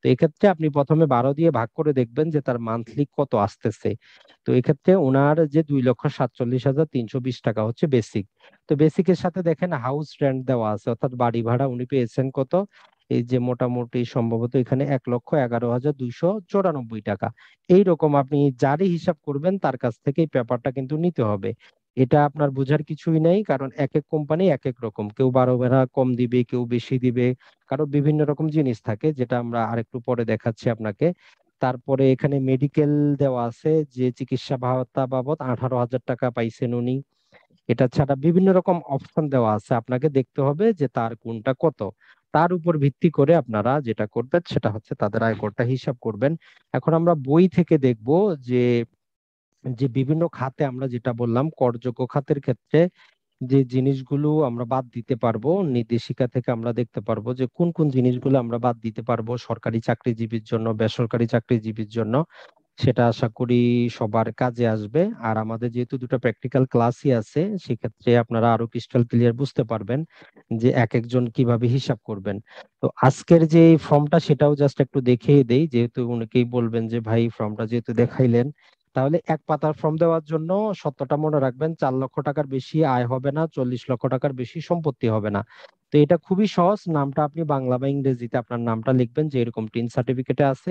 তো এক্ষেত্রে আপনি প্রথমে বারো দিয়ে ভাগ করে দেখবেন যে তার মান্থলি কত আসতেছে তো এক্ষেত্রে ওনার যে দুই লক্ষ সাতচল্লিশ হাজার তিনশো বিশ টাকা হচ্ছে বেসিক তো বেসিকের সাথে দেখেন হাউস রেন্ট দেওয়া আছে অর্থাৎ বাড়ি ভাড়া উনি পেয়েছেন কত এই যে মোটামুটি সম্ভবত এখানে এক লক্ষ এগারো হাজার দুইশো চৌরানব্বই টাকা এইরকম আপনি যারই হিসাব করবেন তার কাছ থেকে এই পেপারটা কিন্তু নিতে হবে এটা আপনার বোঝার কিছুই নাই কারণ এক এক কোম্পানি এক এক রকম কেউ বারো বেড়া কম দিবে কেউ বেশি দিবে কারো বিভিন্ন রকম জিনিস থাকে যেটা আমরা আরেকটু পরে দেখাচ্ছি আপনাকে তারপরে এখানে মেডিকেল দেওয়া আছে যে চিকিৎসা ভাতা বাবদ আঠারো হাজার টাকা পাইছেন উনি এটা ছাড়া বিভিন্ন রকম অপশন দেওয়া আছে আপনাকে দেখতে হবে যে তার কোনটা কত তার উপর ভিত্তি করে আপনারা যেটা করবেন সেটা হচ্ছে তাদের আয়করটা হিসাব করবেন এখন আমরা বই থেকে দেখব যে যে বিভিন্ন খাতে আমরা যেটা বললাম করযোগ্য খাতের ক্ষেত্রে যে জিনিসগুলো আমরা বাদ দিতে পারবো নির্দেশিকা থেকে আমরা দেখতে পারবো যে কোন কোন জিনিসগুলো আমরা বাদ দিতে পারবো সরকারি চাকরিজীবীর জন্য বেসরকারি চাকরিজীবীর জন্য সেটা আশা করি সবার কাজে আসবে আর আমাদের যেহেতু দুটো প্র্যাকটিক্যাল ক্লাসই আছে সেক্ষেত্রে আপনারা আরো ক্রিস্টাল ক্লিয়ার বুঝতে পারবেন যে এক একজন কিভাবে হিসাব করবেন তো আজকের যে ফর্মটা সেটাও জাস্ট একটু দেখিয়ে দেই যেহেতু অনেকেই বলবেন যে ভাই ফর্মটা যেহেতু দেখাইলেন তাহলে এক পাতার ফর্ম দেওয়ার জন্য সত্যটা মনে রাখবেন চার লক্ষ টাকার বেশি আয় হবে না চল্লিশ লক্ষ টাকার বেশি সম্পত্তি হবে না তো এটা খুবই সহজ নামটা আপনি বাংলা বা ইংরেজিতে আপনার নামটা লিখবেন যে এরকম টিন সার্টিফিকেটে আছে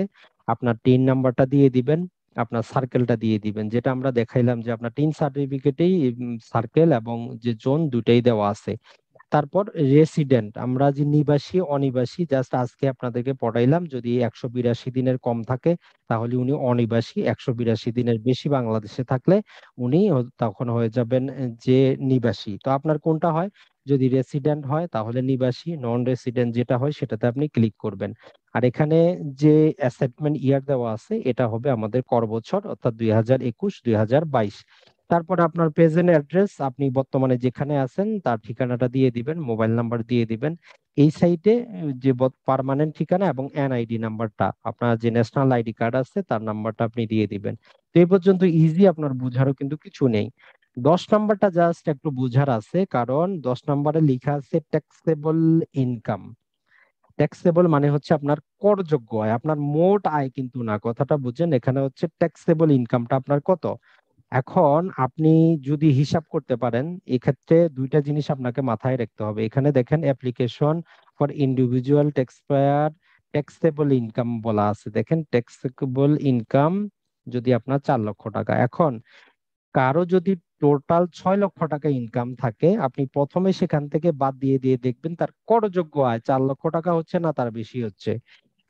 আপনার টিন নাম্বারটা দিয়ে দিবেন আপনার সার্কেলটা দিয়ে দিবেন যেটা আমরা দেখাইলাম যে আপনার টিন সার্টিফিকেটেই সার্কেল এবং যে জোন দুটাই দেওয়া আছে তারপর রেসিডেন্ট আমরা যে নিবাসী অনিবাসী জাস্ট আজকে আপনাদেরকে পড়াইলাম যদি একশো বিরাশি দিনের কম থাকে তাহলে উনি অনিবাসী একশো বিরাশি দিনের বেশি বাংলাদেশে থাকলে উনি তখন হয়ে যাবেন যে নিবাসী তো আপনার কোনটা হয় যদি রেসিডেন্ট হয় তাহলে নিবাসী নন রেসিডেন্ট যেটা হয় সেটাতে আপনি ক্লিক করবেন আর এখানে যে অ্যাসেটমেন্ট ইয়ার দেওয়া আছে এটা হবে আমাদের কর বছর অর্থাৎ দুই হাজার একুশ দুই হাজার বাইশ তারপর আপনার প্রেজেন্ট অ্যাড্রেস আপনি বর্তমানে যেখানে আছেন তার ঠিকানাটা দিয়ে দিবেন মোবাইল নাম্বার দিয়ে দিবেন এই সাইটে যে পার্মানেন্ট ঠিকানা এবং এনআইডি নাম্বারটা আপনার যে ন্যাশনাল আইডি কার্ড আছে তার নাম্বারটা আপনি দিয়ে দিবেন তো এই পর্যন্ত ইজি আপনার বুঝারও কিন্তু কিছু নেই দশ নাম্বারটা জাস্ট একটু বুঝার আছে কারণ দশ নাম্বারে লেখা আছে ট্যাক্সেবল ইনকাম ট্যাক্সেবল মানে হচ্ছে আপনার করযোগ্য আয় আপনার মোট আয় কিন্তু না কথাটা বুঝেন এখানে হচ্ছে ট্যাক্সেবল ইনকামটা আপনার কত এখন আপনি যদি হিসাব করতে পারেন এক্ষেত্রে দুইটা জিনিস আপনাকে মাথায় রাখতে হবে এখানে দেখেন application for individual taxpayer taxable income বলা আছে দেখেন ট্যাক্সেবল ইনকাম যদি আপনার চার লক্ষ টাকা এখন কারো যদি টোটাল ছয় লক্ষ টাকা ইনকাম থাকে আপনি প্রথমে সেখান থেকে বাদ দিয়ে দিয়ে দেখবেন তার করযোগ্য আয় চার লক্ষ টাকা হচ্ছে না তার বেশি হচ্ছে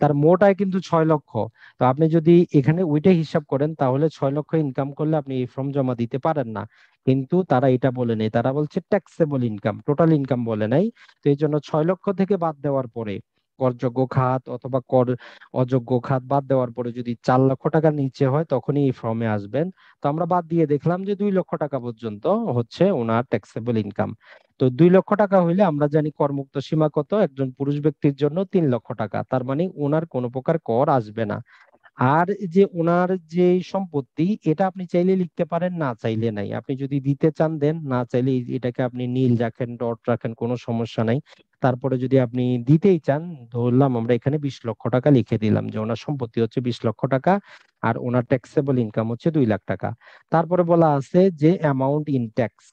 তার মোট আয় কিন্তু ছয় লক্ষ তো আপনি যদি এখানে ওইটাই হিসাব করেন তাহলে ছয় লক্ষ ইনকাম করলে আপনি এই ফর্ম জমা দিতে পারেন না কিন্তু তারা এটা বলে নেই তারা বলছে ট্যাক্সেবল ইনকাম টোটাল ইনকাম বলে নাই তো এই জন্য ছয় লক্ষ থেকে বাদ দেওয়ার পরে করযোগ্য খাত অথবা কর অযোগ্য খাত বাদ দেওয়ার পরে যদি চার লক্ষ টাকা নিচে হয় তখনই এই ফর্মে আসবেন তো আমরা বাদ দিয়ে দেখলাম যে দুই লক্ষ টাকা পর্যন্ত হচ্ছে ওনার ট্যাক্সেবল ইনকাম তো দুই লক্ষ টাকা হইলে আমরা জানি করমুক্ত সীমা কত একজন পুরুষ ব্যক্তির জন্য তিন লক্ষ টাকা তার মানে ওনার কোনো প্রকার কর আসবে না আর যে ওনার যে সম্পত্তি এটা আপনি চাইলে লিখতে পারেন না চাইলে নাই আপনি যদি দিতে চান দেন না চাইলে এটাকে আপনি নীল রাখেন ডট রাখেন কোনো সমস্যা নাই তারপরে যদি আপনি দিতেই চান ধরলাম আমরা এখানে বিশ লক্ষ টাকা লিখে দিলাম যে ওনার সম্পত্তি হচ্ছে বিশ লক্ষ টাকা আর ওনার ট্যাক্সেবল ইনকাম হচ্ছে দুই লাখ টাকা তারপরে বলা আছে যে অ্যামাউন্ট ইন ট্যাক্স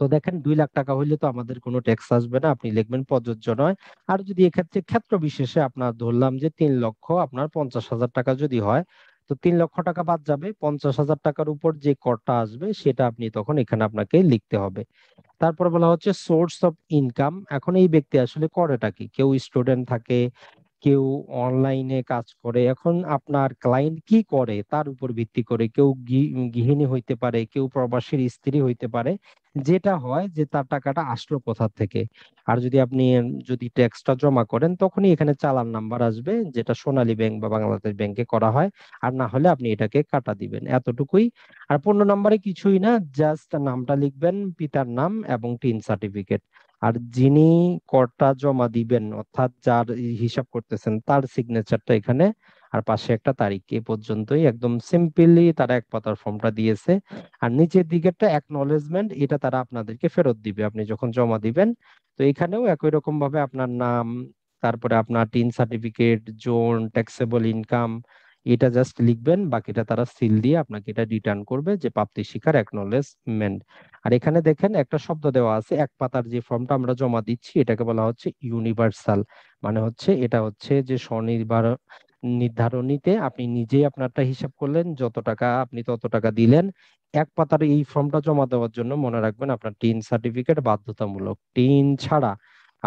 তো দেখেন দুই লাখ টাকা হইলে তো আমাদের কোনো ট্যাক্স আসবে না আপনি লিখবেন প্রযোজ্য নয় আর যদি এক্ষেত্রে ক্ষেত্র বিশেষে আপনার ধরলাম যে তিন লক্ষ আপনার পঞ্চাশ হাজার টাকা যদি হয় তো তিন লক্ষ টাকা বাদ যাবে পঞ্চাশ হাজার টাকার উপর যে করটা আসবে সেটা আপনি তখন এখানে আপনাকে লিখতে হবে তারপরে বলা হচ্ছে সোর্স অফ ইনকাম এখন এই ব্যক্তি আসলে করেটা কি কেউ স্টুডেন্ট থাকে কেউ অনলাইনে কাজ করে এখন আপনার ক্লায়েন্ট কি করে তার উপর ভিত্তি করে কেউ গৃহিণী হইতে পারে কেউ প্রবাসীর স্ত্রী হইতে পারে যেটা হয় যে তার টাকাটা আসলো কোথা থেকে আর যদি আপনি যদি ট্যাক্সটা জমা করেন তখনই এখানে চালান নাম্বার আসবে যেটা সোনালী ব্যাংক বা বাংলাদেশ ব্যাংকে করা হয় আর না হলে আপনি এটাকে কাটা দিবেন এতটুকুই আর পনেরো নম্বরে কিছুই না জাস্ট নামটা লিখবেন পিতার নাম এবং টিন সার্টিফিকেট আর যিনি করটা জমা দিবেন অর্থাৎ যার হিসাব করতেছেন তার সিগনেচারটা এখানে আর পাশে একটা তারিখ এ পর্যন্তই একদম সিম্পলি তারা এক পাতার ফর্মটা দিয়েছে আর নিচের দিকেরটা অ্যাকনোলেজমেন্ট এটা তারা আপনাদেরকে ফেরত দিবে আপনি যখন জমা দিবেন তো এখানেও একই রকম ভাবে আপনার নাম তারপরে আপনার TIN certificate zone taxable income এটা জাস্ট লিখবেন বাকিটা তারা সিল দিয়ে আপনাকে এটা রিটার্ন করবে যে প্রাপ্তি শিকার অ্যাকনোলেজমেন্ট আর এখানে দেখেন একটা শব্দ দেওয়া আছে এক পাতার যে ফর্মটা আমরা জমা দিচ্ছি এটাকে বলা হচ্ছে ইউনিভার্সাল মানে হচ্ছে এটা হচ্ছে যে স্বনির্ভর নির্ধারণীতে আপনি নিজেই আপনারটা হিসাব করলেন যত টাকা আপনি তত টাকা দিলেন এক পাতার এই ফর্মটা জমা দেওয়ার জন্য মনে রাখবেন আপনার টিন সার্টিফিকেট বাধ্যতামূলক টিন ছাড়া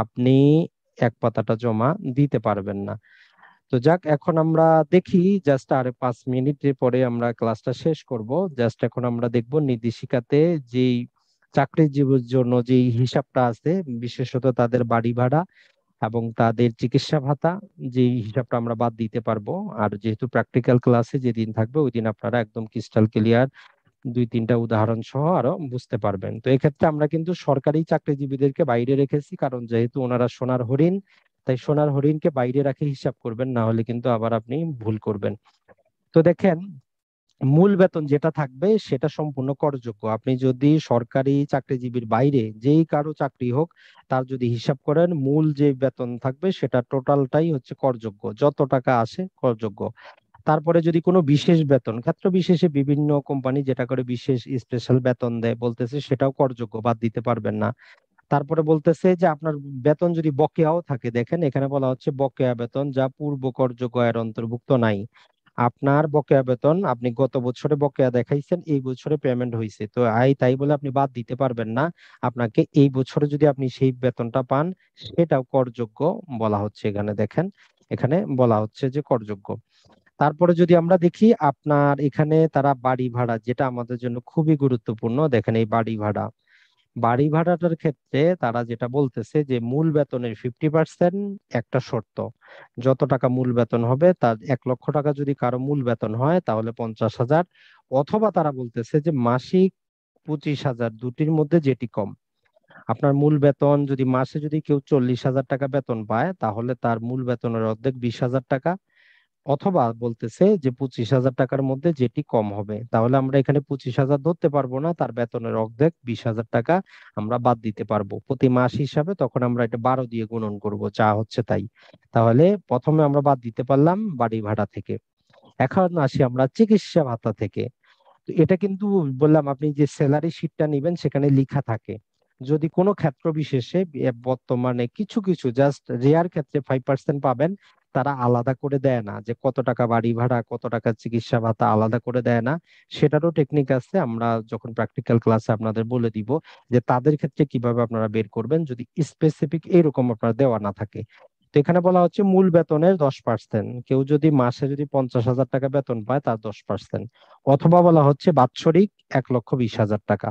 আপনি এক পাতাটা জমা দিতে পারবেন না তো যাক এখন আমরা দেখি জাস্ট আর পাঁচ মিনিটের পরে আমরা ক্লাসটা শেষ করব জাস্ট এখন আমরা দেখব নির্দেশিকাতে যেই চাকরিজীবীর জন্য যে হিসাবটা আছে বিশেষত তাদের বাড়ি ভাড়া এবং তাদের চিকিৎসা ভাতা যে হিসাবটা আমরা বাদ দিতে পারবো আর যেহেতু প্র্যাকটিক্যাল ক্লাসে যেদিন থাকবে ওই দিন আপনারা একদম ক্রিস্টাল ক্লিয়ার দুই তিনটা উদাহরণ সহ আরো বুঝতে পারবেন তো এক্ষেত্রে আমরা কিন্তু সরকারি চাকরিজীবীদেরকে বাইরে রেখেছি কারণ যেহেতু ওনারা সোনার হরিণ তাই সোনার হরিণকে বাইরে রাখে হিসাব করবেন না হলে কিন্তু আবার আপনি ভুল করবেন তো দেখেন মূল বেতন যেটা থাকবে সেটা সম্পূর্ণ করযোগ্য আপনি যদি সরকারি চাকরিজীবীর বাইরে যেই কারো চাকরি হোক তার যদি হিসাব করেন মূল যে বেতন থাকবে সেটা টোটালটাই হচ্ছে করযোগ্য যত টাকা আসে করযোগ্য তারপরে যদি কোনো বিশেষ বেতন ক্ষেত্র বিশেষে বিভিন্ন কোম্পানি যেটা করে বিশেষ স্পেশাল বেতন দেয় বলতেছে সেটাও করযোগ্য বাদ দিতে পারবেন না তারপরে বলতেছে যে আপনার বেতন যদি বকেয়াও থাকে দেখেন এখানে বলা হচ্ছে বকেয়া বেতন যা পূর্ব কর্যক অন্তর্ভুক্ত নাই আপনার বকেয়া বেতন আপনি গত বছরে বকেয়া দেখাইছেন এই বছরে পেমেন্ট হয়েছে তো আই তাই বলে আপনি বাদ দিতে পারবেন না আপনাকে এই বছরে যদি আপনি সেই বেতনটা পান সেটাও করযোগ্য বলা হচ্ছে এখানে দেখেন এখানে বলা হচ্ছে যে করযোগ্য তারপরে যদি আমরা দেখি আপনার এখানে তারা বাড়ি ভাড়া যেটা আমাদের জন্য খুবই গুরুত্বপূর্ণ দেখেন এই বাড়ি ভাড়া বাড়ি ভাড়াটার ক্ষেত্রে তারা যেটা বলতেছে যে মূল বেতনের ফিফটি পার্সেন্ট একটা শর্ত যত টাকা মূল বেতন হবে তার এক লক্ষ টাকা যদি কারো মূল বেতন হয় তাহলে পঞ্চাশ হাজার অথবা তারা বলতেছে যে মাসিক পঁচিশ হাজার দুটির মধ্যে যেটি কম আপনার মূল বেতন যদি মাসে যদি কেউ চল্লিশ হাজার টাকা বেতন পায় তাহলে তার মূল বেতনের অর্ধেক বিশ হাজার টাকা অথবা বলতেছে যে পঁচিশ হাজার টাকার মধ্যে যেটি কম হবে তাহলে আমরা এখানে পঁচিশ হাজার ধরতে পারবো না তার বেতনের অর্ধেক বিশ হাজার টাকা আমরা বাদ দিতে পারবো প্রতি মাস হিসাবে তখন আমরা এটা বারো দিয়ে গুণন করব যা হচ্ছে তাই তাহলে প্রথমে আমরা বাদ দিতে পারলাম বাড়ি ভাড়া থেকে এখন আসি আমরা চিকিৎসা ভাতা থেকে এটা কিন্তু বললাম আপনি যে স্যালারি শিটটা নেবেন সেখানে লিখা থাকে যদি কোনো ক্ষেত্র বিশেষে বর্তমানে কিছু কিছু জাস্ট রেয়ার ক্ষেত্রে ফাইভ পার্সেন্ট পাবেন তারা আলাদা করে দেয় না যে কত টাকা বাড়ি ভাড়া কত টাকা চিকিৎসা ভাতা আলাদা করে দেয় না সেটারও টেকনিক আছে আমরা যখন প্র্যাকটিক্যাল ক্লাসে আপনাদের বলে দিব যে তাদের ক্ষেত্রে কিভাবে আপনারা বের করবেন যদি স্পেসিফিক এরকম আপনার দেওয়া না থাকে তো এখানে বলা হচ্ছে মূল বেতনের দশ পার্সেন্ট কেউ যদি মাসে যদি পঞ্চাশ হাজার টাকা বেতন পায় তার দশ পার্সেন্ট অথবা বলা হচ্ছে বাৎসরিক এক লক্ষ বিশ হাজার টাকা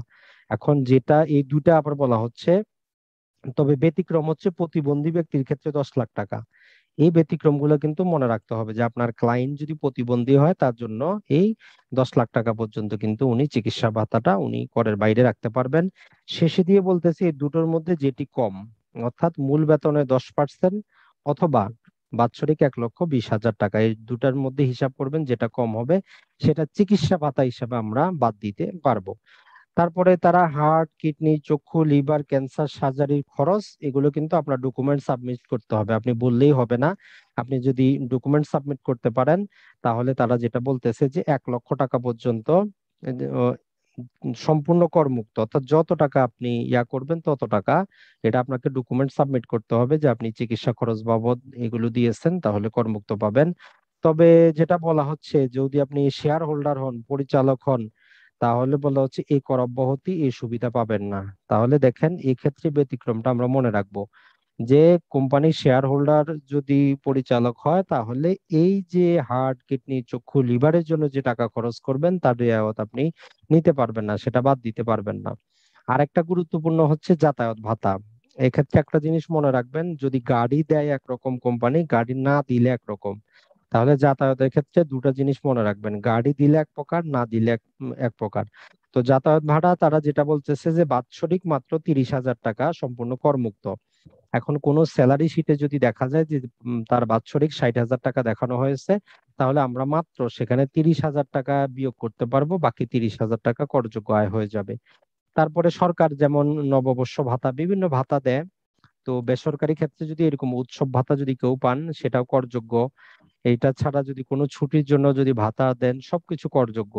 এখন যেটা এই দুটা আবার বলা হচ্ছে তবে ব্যতিক্রম হচ্ছে প্রতিবন্ধী ব্যক্তির ক্ষেত্রে দশ লাখ টাকা এই ব্যতিক্রমগুলো কিন্তু মনে রাখতে হবে যে আপনার ক্লায়েন্ট যদি প্রতিবন্ধী হয় তার জন্য এই দশ লাখ টাকা পর্যন্ত কিন্তু উনি চিকিৎসা ভাতাটা উনি করের বাইরে রাখতে পারবেন শেষে দিয়ে বলতেছি এই দুটোর মধ্যে যেটি কম অর্থাৎ মূল বেতনের দশ পার্সেন্ট অথবা বাৎসরিক এক লক্ষ বিশ হাজার টাকা এই দুটার মধ্যে হিসাব করবেন যেটা কম হবে সেটা চিকিৎসা ভাতা হিসাবে আমরা বাদ দিতে পারবো তারপরে তারা হার্ট কিডনি চক্ষু লিভার ক্যান্সার সার্জারির খরচ এগুলো কিন্তু আপনার ডকুমেন্ট সাবমিট করতে হবে আপনি বললেই হবে না আপনি যদি ডকুমেন্ট সাবমিট করতে পারেন তাহলে তারা যেটা বলতেছে যে এক লক্ষ টাকা পর্যন্ত সম্পূর্ণ করমুক্ত অর্থাৎ যত টাকা আপনি ইয়া করবেন তত টাকা এটা আপনাকে ডকুমেন্ট সাবমিট করতে হবে যে আপনি চিকিৎসা খরচ বাবদ এগুলো দিয়েছেন তাহলে করমুক্ত পাবেন তবে যেটা বলা হচ্ছে যদি আপনি শেয়ার হোল্ডার হন পরিচালক হন তাহলে বলা হচ্ছে এই কর অব্যাহতি এই সুবিধা পাবেন না তাহলে দেখেন এই ক্ষেত্রে ব্যতিক্রমটা আমরা মনে রাখবো যে কোম্পানির শেয়ার হোল্ডার যদি পরিচালক হয় তাহলে এই যে হার্ট কিডনি চক্ষু লিভারের জন্য যে টাকা খরচ করবেন তার রেয়াওয়াত আপনি নিতে পারবেন না সেটা বাদ দিতে পারবেন না আর একটা গুরুত্বপূর্ণ হচ্ছে যাতায়াত ভাতা এক্ষেত্রে একটা জিনিস মনে রাখবেন যদি গাড়ি দেয় একরকম কোম্পানি গাড়ি না দিলে একরকম তাহলে যাতায়াতের ক্ষেত্রে দুটো জিনিস মনে রাখবেন গাড়ি দিলে এক প্রকার না দিলে এক এক প্রকার তো যাতায়াত ভাড়া তারা যেটা বলতেছে যে বাৎসরিক মাত্র তিরিশ হাজার টাকা সম্পূর্ণ করমুক্ত এখন কোন স্যালারি শিটে যদি দেখা যায় যে তার বাৎসরিক ষাট হাজার টাকা দেখানো হয়েছে তাহলে আমরা মাত্র সেখানে তিরিশ হাজার টাকা বিয়োগ করতে পারবো বাকি তিরিশ হাজার টাকা করযোগ্য আয় হয়ে যাবে তারপরে সরকার যেমন নববর্ষ ভাতা বিভিন্ন ভাতা দেয় তো বেসরকারি ক্ষেত্রে যদি এরকম উৎসব ভাতা যদি কেউ পান সেটাও করযোগ্য এটা ছাড়া যদি কোনো ছুটির জন্য যদি ভাতা দেন সবকিছু করযোগ্য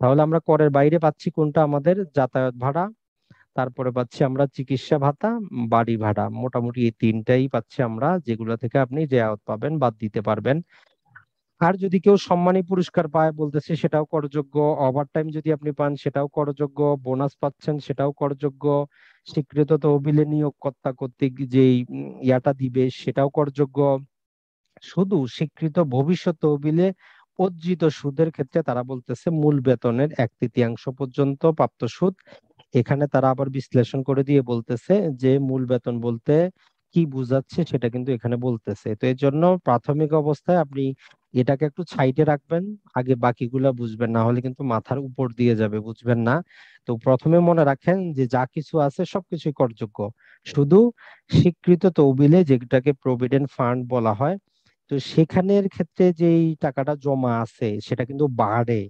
তাহলে আমরা করের বাইরে পাচ্ছি কোনটা আমাদের যাতায়াত ভাড়া তারপরে পাচ্ছি আমরা চিকিৎসা ভাতা বাড়ি ভাড়া মোটামুটি এই তিনটাই পাচ্ছি আমরা যেগুলো থেকে আপনি রেয়াত পাবেন বাদ দিতে পারবেন আর যদি কেউ সম্মানী পুরস্কার পায় বলতেছে সেটাও করযোগ্য ওভারটাইম যদি আপনি পান সেটাও করযোগ্য বোনাস পাচ্ছেন সেটাও করযোগ্য স্বীকৃত তহবিলে নিয়োগকর্তা কর্তৃক যেই ইয়াটা দিবে সেটাও করযোগ্য শুধু স্বীকৃত ভবিষ্যৎ তহবিলে অর্জিত সুদের ক্ষেত্রে তারা বলতেছে মূল বেতনের এক তৃতীয়াংশ পর্যন্ত প্রাপ্ত সুদ এখানে তারা আবার বিশ্লেষণ করে দিয়ে বলতেছে যে মূল বেতন বলতে কি বুঝাচ্ছে সেটা কিন্তু এখানে বলতেছে তো এর জন্য প্রাথমিক অবস্থায় আপনি এটাকে একটু ছাইটে রাখবেন আগে বাকিগুলা বুঝবেন না হলে কিন্তু মাথার উপর দিয়ে যাবে বুঝবেন না তো প্রথমে মনে রাখেন যে যা কিছু আছে সবকিছুই করযোগ্য শুধু স্বীকৃত তহবিলে যেটাকে প্রভিডেন্ট ফান্ড বলা হয় তো সেখানের ক্ষেত্রে যেই টাকাটা জমা আছে সেটা কিন্তু বাড়ে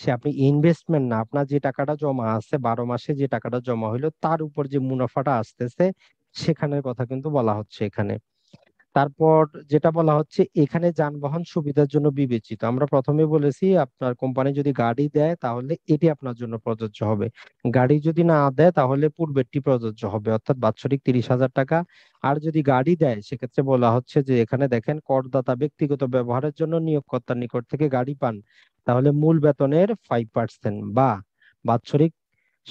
সে আপনি ইনভেস্টমেন্ট না আপনার যে টাকাটা জমা আছে বারো মাসে যে টাকাটা জমা হইলো তার উপর যে মুনাফাটা আসতেছে সেখানের কথা কিন্তু বলা হচ্ছে এখানে তারপর যেটা বলা হচ্ছে এখানে যানবাহন সুবিধার জন্য বিবেচিত আমরা প্রথমে বলেছি আপনার কোম্পানি যদি গাড়ি দেয় তাহলে এটি আপনার জন্য প্রযোজ্য হবে গাড়ি যদি না দেয় তাহলে পূর্বেরটি প্রযোজ্য হবে অর্থাৎ বাৎসরিক তিরিশ হাজার টাকা আর যদি গাড়ি দেয় সেক্ষেত্রে বলা হচ্ছে যে এখানে দেখেন করদাতা ব্যক্তিগত ব্যবহারের জন্য নিয়োগকর্তার নিকট থেকে গাড়ি পান তাহলে মূল বেতনের ফাইভ পার্সেন্ট বা বাৎসরিক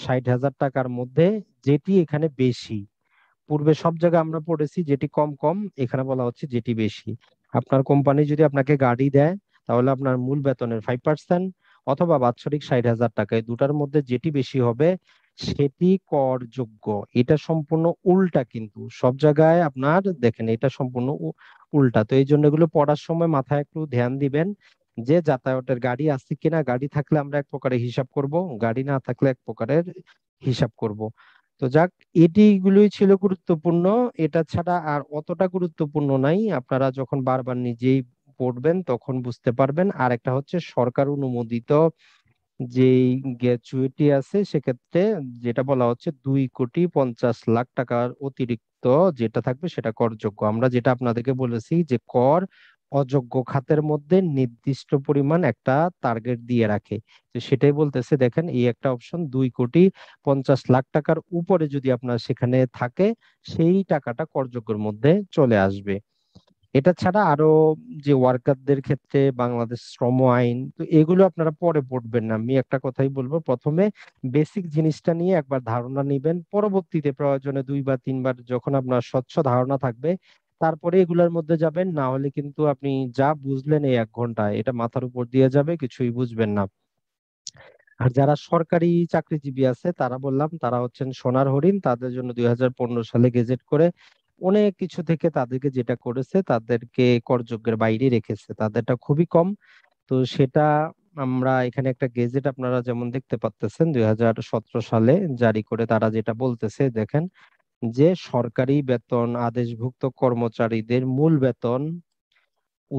ষাট হাজার টাকার মধ্যে যেটি এখানে বেশি পূর্বে সব জায়গায় আমরা পড়েছি যেটি কম কম এখানে বলা হচ্ছে যেটি বেশি আপনার কোম্পানি যদি আপনাকে গাড়ি দেয় তাহলে আপনার মূল বেতনের ফাইভ পার্সেন্ট অথবা বাৎসরিক ষাট হাজার টাকা দুটার মধ্যে যেটি বেশি হবে সেটি করযোগ্য এটা সম্পূর্ণ উল্টা কিন্তু সব জায়গায় আপনার দেখেন এটা সম্পূর্ণ উল্টা তো এই জন্য এগুলো পড়ার সময় মাথায় একটু ধ্যান দিবেন যে যাতায়াতের গাড়ি আছে কিনা গাড়ি থাকলে আমরা এক প্রকারের হিসাব করব গাড়ি না থাকলে এক প্রকারের হিসাব করব তো যাক এটিগুলোই ছিল গুরুত্বপূর্ণ এটা ছাড়া আর অতটা গুরুত্বপূর্ণ নাই আপনারা যখন বারবার নিজেই পড়বেন তখন বুঝতে পারবেন আর একটা হচ্ছে সরকার অনুমোদিত যে গ্যাচুইটি আছে সেক্ষেত্রে যেটা বলা হচ্ছে দুই কোটি পঞ্চাশ লাখ টাকার অতিরিক্ত যেটা থাকবে সেটা করযোগ্য আমরা যেটা আপনাদেরকে বলেছি যে কর অযোগ্য খাতের মধ্যে নির্দিষ্ট পরিমাণ একটা টার্গেট দিয়ে রাখে তো সেটাই বলতেছে দেখেন এই একটা অপশন দুই কোটি পঞ্চাশ লাখ টাকার উপরে যদি আপনার সেখানে থাকে সেই টাকাটা করযোগ্যের মধ্যে চলে আসবে এটা ছাড়া আরো যে ওয়ার্কারদের ক্ষেত্রে বাংলাদেশ শ্রম আইন তো এগুলো আপনারা পরে পড়বেন না আমি একটা কথাই বলবো প্রথমে বেসিক জিনিসটা নিয়ে একবার ধারণা নেবেন পরবর্তীতে প্রয়োজনে দুই বা তিনবার যখন আপনার স্বচ্ছ ধারণা থাকবে তারপরে এগুলার মধ্যে যাবেন না হলে কিন্তু আপনি যা বুঝলেন এই এক ঘন্টায় এটা মাথার উপর দিয়ে যাবে কিছুই বুঝবেন না আর যারা সরকারি চাকরিজীবী আছে তারা বললাম তারা হচ্ছেন সোনার হরিণ তাদের জন্য দুই সালে গেজেট করে অনেক কিছু থেকে তাদেরকে যেটা করেছে তাদেরকে করযোগ্যের বাইরে রেখেছে তাদেরটা খুবই কম তো সেটা আমরা এখানে একটা গেজেট আপনারা যেমন দেখতে পাচ্তেছেন দুই সালে জারি করে তারা যেটা বলতেছে দেখেন যে সরকারি বেতন আদেশভুক্ত কর্মচারীদের মূল বেতন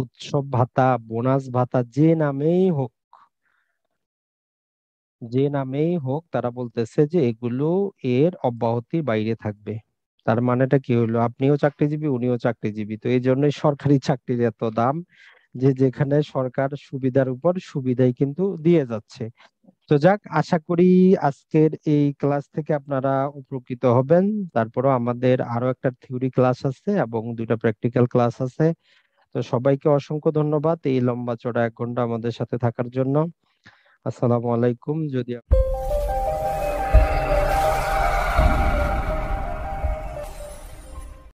উৎসব ভাতা বোনাস ভাতা যে নামেই হোক যে নামেই হোক তারা বলতেছে যে এগুলো এর অব্যাহতি বাইরে থাকবে তার মানেটা কি হলো আপনিও চাকরিজীবী উনিও চাকরিজীবী তো এই জন্যই সরকারি চাকরির এত দাম যে যেখানে সরকার সুবিধার উপর সুবিধাই কিন্তু দিয়ে যাচ্ছে তো যাক আশা করি আজকের এই ক্লাস থেকে আপনারা উপকৃত হবেন তারপরও আমাদের আরো একটা থিওরি ক্লাস আছে এবং দুটা প্র্যাকটিক্যাল ক্লাস আছে তো সবাইকে অসংখ্য ধন্যবাদ এই লম্বা চড়া এক ঘন্টা আমাদের সাথে থাকার জন্য আসসালামু আলাইকুম যদি